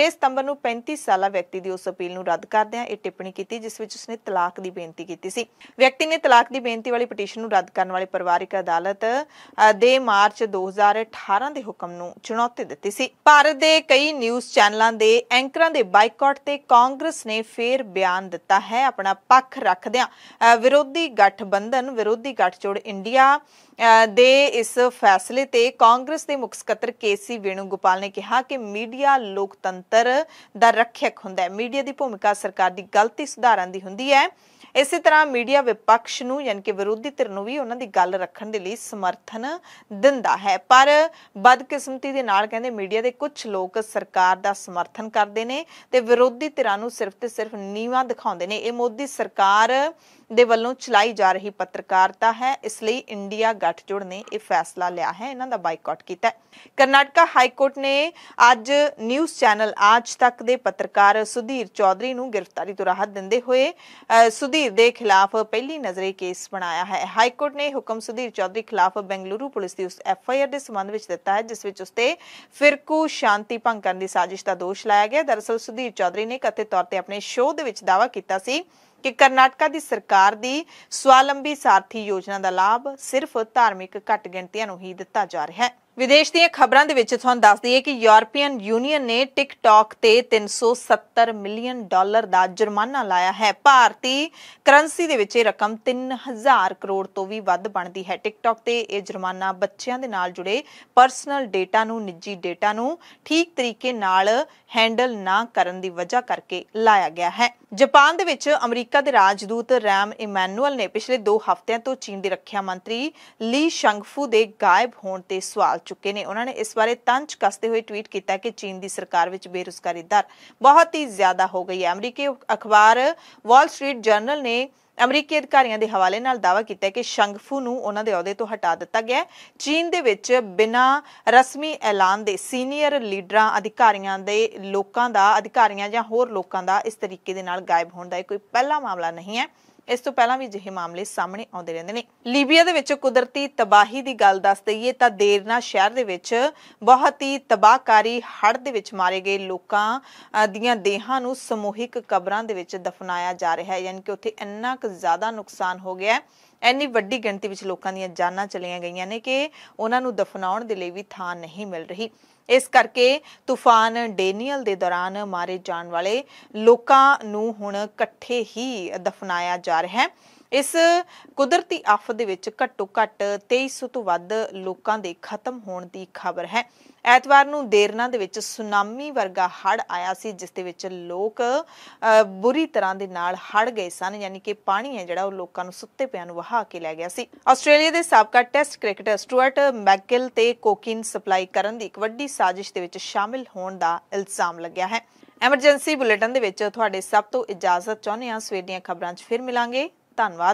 6 ਸਤੰਬਰ ਨੂੰ 35 ਸਾਲਾ ਵਿਅਕਤੀ ਦੀ ਉਸ ਅਪੀਲ ਨੂੰ ਰੱਦ ਕਰਦਿਆਂ ਇਹ ਟਿੱਪਣੀ ਕੀਤੀ ਜਿਸ ਵਿੱਚ ਉਸਨੇ ਤਲਾਕ ਦੀ ਬੇਨਤੀ ਕੀਤੀ ਸੀ ਵਿਅਕਤੀ ਨੇ ਤਲਾਕ ਦੀ ਬੇਨਤੀ ਵਾਲੀ ਪਟੀਸ਼ਨ ਨੂੰ ਰੱਦ ਕਰਨ ਵਾਲੇ ਪਰਿਵਾਰਕ ਅਦਾਲਤ ਦੇ ਮਾਰਚ 2018 ਦੇ ਹੁਕਮ ਨੂੰ ਚੁਣੌਤੀ ਦਿੱਤੀ ਸੀ ਭਾਰਤ ਦੇ ਕਈ ਨਿਊਜ਼ ਚੈਨਲਾਂ ਦੇ ਐਂਕਰਾਂ ਦੇ ਬਾਈਕਾਟ ਤੇ ਕਾਂਗਰਸ ਨੇ ਫੇਰ ਬਿਆਨ ਦਿੱਤਾ ਹੈ ਆਪਣਾ ਪੱਖ ਰੱਖਦਿਆਂ ਵਿਰੋਧੀ ਗਠਬੰਧਨ ਵਿਰੋਧੀ ਗੱਠਜੋੜ ਇੰਡੀਆ ਦੇ ਇਸ ਫੈਸਲੇ ਤੇ ਕਾਂਗਰਸ ਦੇ ਮੁਖ ਸਕੱਤਰ ਕੇਸੀ ਵੇਣੂ ਗੋਪਾਲ ਨੇ ਕਿਹਾ ਕਿ ਮੀਡੀਆ ਲੋਕਤੰਤਰ ਦਾ ਰੱਖਿਅਕ ਹੁੰਦਾ ਹੈ ਮੀਡੀਆ ਦੀ ਭੂਮਿਕਾ ਸਰਕਾਰ ਦੀ ਗਲਤੀ ਸੁਧਾਰਨ ਦੀ ਹੁੰਦੀ ਹੈ ਇਸੇ ਤਰ੍ਹਾਂ ਮੀਡੀਆ ਵਿਪਕਸ਼ ਨੂੰ ਯਾਨੀ ਕਿ ਵਿਰੋਧੀ ਧਿਰ ਨੂੰ ਵੀ ਉਹਨਾਂ ਦੀ ਗੱਲ ਰੱਖਣ ਦੇ ਲਈ ਸਮਰਥਨ ਦਿੰਦਾ ਹੈ ਪਰ ਬਦਕਿਸਮਤੀ ਦੇ ਨਾਲ ਕਹਿੰਦੇ ਮੀਡੀਆ ਦੇ ਕੁਝ ਲੋਕ ਸਰਕਾਰ ਦਾ ਸਮਰਥਨ ਕਰਦੇ ਨੇ ਤੇ ਵਿਰੋਧੀ ਧਿਰਾਂ ਨੂੰ ਸਿਰਫ ਤੇ ਸਿਰਫ ਨੀਵਾ ਦਿਖਾਉਂਦੇ ਨੇ ਇਹ ਮੋਦੀ ਸਰਕਾਰ ਦੇ ਵੱਲੋਂ ਚਲਾਈ ਜਾ ਰਹੀ ਪੱਤਰਕਾਰਤਾ ਹੈ ਇਸ ਲਈ ਇੰਡੀਆ ਗੱਠਜੋੜ ਨੇ ਇਹ ਫੈਸਲਾ ਲਿਆ ਹੈ ਇਹਨਾਂ ਦਾ ਬਾਈਕਾਟ ਕੀਤਾ ਹੈ ਕਰਨਾਟਕਾ ਹਾਈ ਕੋਰਟ ਨੇ ਅੱਜ ਨਿਊਜ਼ ਚੈਨਲ ਆਜ ਤੱਕ ਦੇ ਪੱਤਰਕਾਰ ਸੁਧੀਰ ਚੌਧਰੀ ਨੂੰ ਗ੍ਰਿਫਤਾਰੀ ਤੋਂ ਰਾਹਤ ਦਿੰਦੇ ਹੋਏ ਸੁਧੀਰ ਦੇ ਖਿਲਾਫ ਪਹਿਲੀ ਨਜ਼ਰੇ ਕੇਸ ਬਣਾਇਆ ਹੈ ਹਾਈ ਕੋਰਟ ਨੇ ਹੁਕਮ ਸੁਧੀਰ ਚੌਧਰੀ ਖਿਲਾਫ ਬੈਂਗਲੁਰੂ ਪੁਲਿਸ ਦੀ ਉਸ ਐਫ ਆਈ ਆਰ ਦੇ ਸਬੰਧ ਵਿੱਚ ਦਿੱਤਾ ਹੈ ਜਿਸ ਵਿੱਚ ਉਸਤੇ ਫਿਰਕੂ ਸ਼ਾਂਤੀ ਭੰਗ ਕਰਨ ਦੀ ਸਾਜ਼ਿਸ਼ ਦਾ ਦੋਸ਼ ਲਾਇਆ ਗਿਆ ਦਰਅਸਲ ਸੁਧੀਰ ਚੌਧਰੀ ਨੇ ਕਥਿਤ ਤੌਰ ਤੇ ਆਪਣੇ ਸ਼ੋਅ ਦੇ ਵਿੱਚ ਦਾਅਵਾ ਕੀਤਾ ਸੀ ਕਿ ਕਰਨਾਟਕਾ ਦੀ ਸਰਕਾਰ ਦੀ ਸਵਾਲੰਬੀ ਸਾਰਥੀ ਯੋਜਨਾ ਦਾ ਲਾਭ ਸਿਰਫ ਧਾਰਮਿਕ ਘੱਟ ਗਿਣਤੀਆਂ ਨੂੰ ਹੀ ਦਿੱਤਾ ਜਾ ਰਿਹਾ ਹੈ ਵਿਦੇਸ਼ ਦੀਆਂ ਖਬਰਾਂ ਦੇ ਵਿੱਚ ਤੁਹਾਨੂੰ ਦੱਸ ਦਈਏ ਕਿ ਯੂਰਪੀਅਨ ਯੂਨੀਅਨ ਨੇ ਟਿਕਟੌਕ ਤੇ 370 ਮਿਲੀਅਨ ਡਾਲਰ ਦਾ ਜੁਰਮਾਨਾ ਲਾਇਆ ਹੈ ਭਾਰਤੀ ਕਰੰਸੀ ਦੇ ਵਿੱਚ ਇਹ ਰਕਮ 3000 ਕਰੋੜ ਤੋਂ ਵੀ ਵੱਧ ਬਣਦੀ ਹੈ ਟਿਕਟੌਕ ਤੇ ਇਹ ਜੁਰਮਾਨਾ ਬੱਚਿਆਂ ਦੇ ਨਾਲ ਜੁੜੇ ਪਰਸਨਲ ਡੇਟਾ ਨੂੰ ਨਿੱਜੀ ਡੇਟਾ ਨੂੰ ਠੀਕ ਤਰੀਕੇ ਨਾਲ ਹੈਂਡਲ ਨਾ ਕਰਨ ਦੀ ਵਜ੍ਹਾ ਕਰਕੇ ਲਾਇਆ ਗਿਆ ਹੈ ਜਾਪਾਨ ਦੇ ਵਿੱਚ ਅਮਰੀਕਾ ਦੇ ਰਾਜਦੂਤ ਰੈਮ ਇਮੈਨੂਅਲ ਨੇ ਪਿਛਲੇ 2 ਹਫ਼ਤਿਆਂ ਤੋਂ ਚੀਨ ਦੇ ਰੱਖਿਆ ਮੰਤਰੀ ਲੀ ਸ਼ੰਗਫੂ ਦੇ ਗਾਇਬ ਹੋਣ ਤੇ ਸਵਾਲ ਚੁੱਕੇ ਨੇ ਉਹਨਾਂ ਨੇ ਇਸ ਬਾਰੇ ਤੰਜ ਕੱਸਦੇ ਹੋਏ ਟਵੀਟ ਕੀਤਾ ਕਿ ਚੀਨ ਦੀ ਸਰਕਾਰ ਵਿੱਚ ਬੇਰੁਜ਼ਗਾਰੀ ਦਰ ਬਹੁਤ ਹੀ ਜ਼ਿਆਦਾ ਹੋ ਗਈ ਹੈ ਅਮਰੀਕੀ ਅਖਬਾਰ ਵਾਲ ਸਟਰੀਟ ਜਰਨਲ ਨੇ ਅਮਰੀਕੀ ਅਧਿਕਾਰੀਆਂ ਦੇ ਹਵਾਲੇ ਨਾਲ ਦਾਅਵਾ ਕੀਤਾ ਹੈ ਕਿ ਸ਼ੰਗਫੂ ਨੂੰ ਉਹਨਾਂ ਦੇ ਅਹੁਦੇ ਤੋਂ ਹਟਾ ਦਿੱਤਾ ਗਿਆ ਹੈ ਚੀਨ ਦੇ ਵਿੱਚ ਬਿਨਾਂ ਰਸਮੀ ਐਲਾਨ ਦੇ ਸੀਨੀਅਰ ਲੀਡਰਾਂ ਅਧਿਕਾਰੀਆਂ ਦੇ ਲੋਕਾਂ ਦਾ ਅਧਿਕਾਰੀਆਂ ਜਾਂ ਹੋਰ ਲੋਕਾਂ ਦਾ ਇਸ ਤਰੀਕੇ ਦੇ ਨਾਲ ਗਾਇਬ ਹੋਣ ਦਾ ਇਹ ਕੋਈ ਪਹਿਲਾ ਮਾਮਲਾ ਨਹੀਂ ਹੈ ਇਸ ਤੋਂ ਪਹਿਲਾਂ ਵੀ ਜਿਹੇ ਮਾਮਲੇ ਸਾਹਮਣੇ ਆਉਂਦੇ ਰਹਿੰਦੇ ਨੇ ਲੀਬੀਆ ਦੇ ਵਿੱਚ ਕੁਦਰਤੀ ਤਬਾਹੀ ਦੀ ਗੱਲ ਦੱਸ ਦਈਏ ਤਾਂ ਦੇਰਨਾ ਸ਼ਹਿਰ ਦੇ ਵਿੱਚ ਬਹੁਤ ਹੀ ਤਬਾਹਕਾਰੀ ਹੜ੍ਹ ਦੇ ਵਿੱਚ ਮਾਰੇ ਗਏ ਲੋਕਾਂ ਦੀਆਂ ਦੇਹਾਂ ਨੂੰ ਸਮੂਹਿਕ ਕਬਰਾਂ ਦੇ ਵਿੱਚ ਦਫਨਾਇਆ ਜਾ ਰਿਹਾ ਹੈ ਯਾਨੀ ਕਿ ਉੱਥੇ ਇੰਨਾ ਕੁ ਜ਼ਿਆਦਾ ਨੁਕਸਾਨ ਹੋ ਗਿਆ ਐਨੀ ਵੱਡੀ ਗਿਣਤੀ ਵਿੱਚ ਲੋਕਾਂ ਦੀਆਂ ਜਾਨਾਂ ਚਲੀਆਂ ਗਈਆਂ ਨੇ ਕਿ ਉਹਨਾਂ ਨੂੰ ਦਫਨਾਉਣ ਦੇ ਲਈ ਵੀ ਥਾਂ ਨਹੀਂ ਮਿਲ ਰਹੀ ਇਸ ਕਰਕੇ ਤੂਫਾਨ ਡੇਨੀਅਲ ਦੇ ਦੌਰਾਨ ਮਾਰੇ ਜਾਣ ਵਾਲੇ ਲੋਕਾਂ ਨੂੰ ਹੁਣ ਇਕੱਠੇ ਹੀ ਦਫਨਾਇਆ ਜਾ ਰਿਹਾ ਹੈ ਇਸ ਕੁਦਰਤੀ ਆਫਤ ਦੇ ਵਿੱਚ ਘੱਟੋ ਘੱਟ 2300 ਤੋਂ ਵੱਧ ਲੋਕਾਂ ਦੇ ਖਤਮ ਹੋਣ ਦੀ ਖਬਰ ਹੈ ਐਤਵਾਰ ਨੂੰ ਦੇਰਨਾ ਦੇ ਵਿੱਚ ਸੁਨਾਮੀ ਵਰਗਾ ਹੜ ਆਇਆ ਸੀ ਜਿਸ ਦੇ ਵਿੱਚ ਲੋਕ ਬੁਰੀ ਤਰ੍ਹਾਂ ਦੇ ਨਾਲ ਹੜ ਗਏ ਸਨ ਯਾਨੀ ਕਿ ਪਾਣੀ ਹੈ ਜਿਹੜਾ ਉਹ ਲੋਕਾਂ ਨੂੰ ਸੁੱਤੇ ਪਿਆਂ ਨੂੰ ਵਹਾ ਕੇ ਲੈ ਗਿਆ ਸੀ ਆਸਟ੍ਰੇਲੀਆ ਦੇ ਸਾਬਕਾ ਟੈਸਟ ਕ੍ਰਿਕਟਰ ਸਟੂਅਰਟ ਮੈਕਗਿਲ ਤੇ ਕੋਕਿਨ ਸਪਲਾਈ ਕਰਨ ਦੀ ਇੱਕ ਵੱਡੀ ਸਾਜ਼ਿਸ਼ ਦੇ ਵਿੱਚ ਸ਼ਾਮਿਲ ਹੋਣ ਦਾ ਇਲਜ਼ਾਮ ਲੱਗਿਆ ਹੈ ਐਮਰਜੈਂਸੀ ਬੁਲੇਟਿਨ ਦੇ ਵਿੱਚ ਤੁਹਾਡੇ ਸਭ ਤੋਂ ਇਜਾਜ਼ਤ ਚਾਹੁੰਦੇ ਹਾਂ ਸਵੇਰ ਦੀਆਂ ਖਬਰਾਂ 'ਚ ਫਿਰ ਮਿਲਾਂਗੇ ਧੰਨਵਾਦ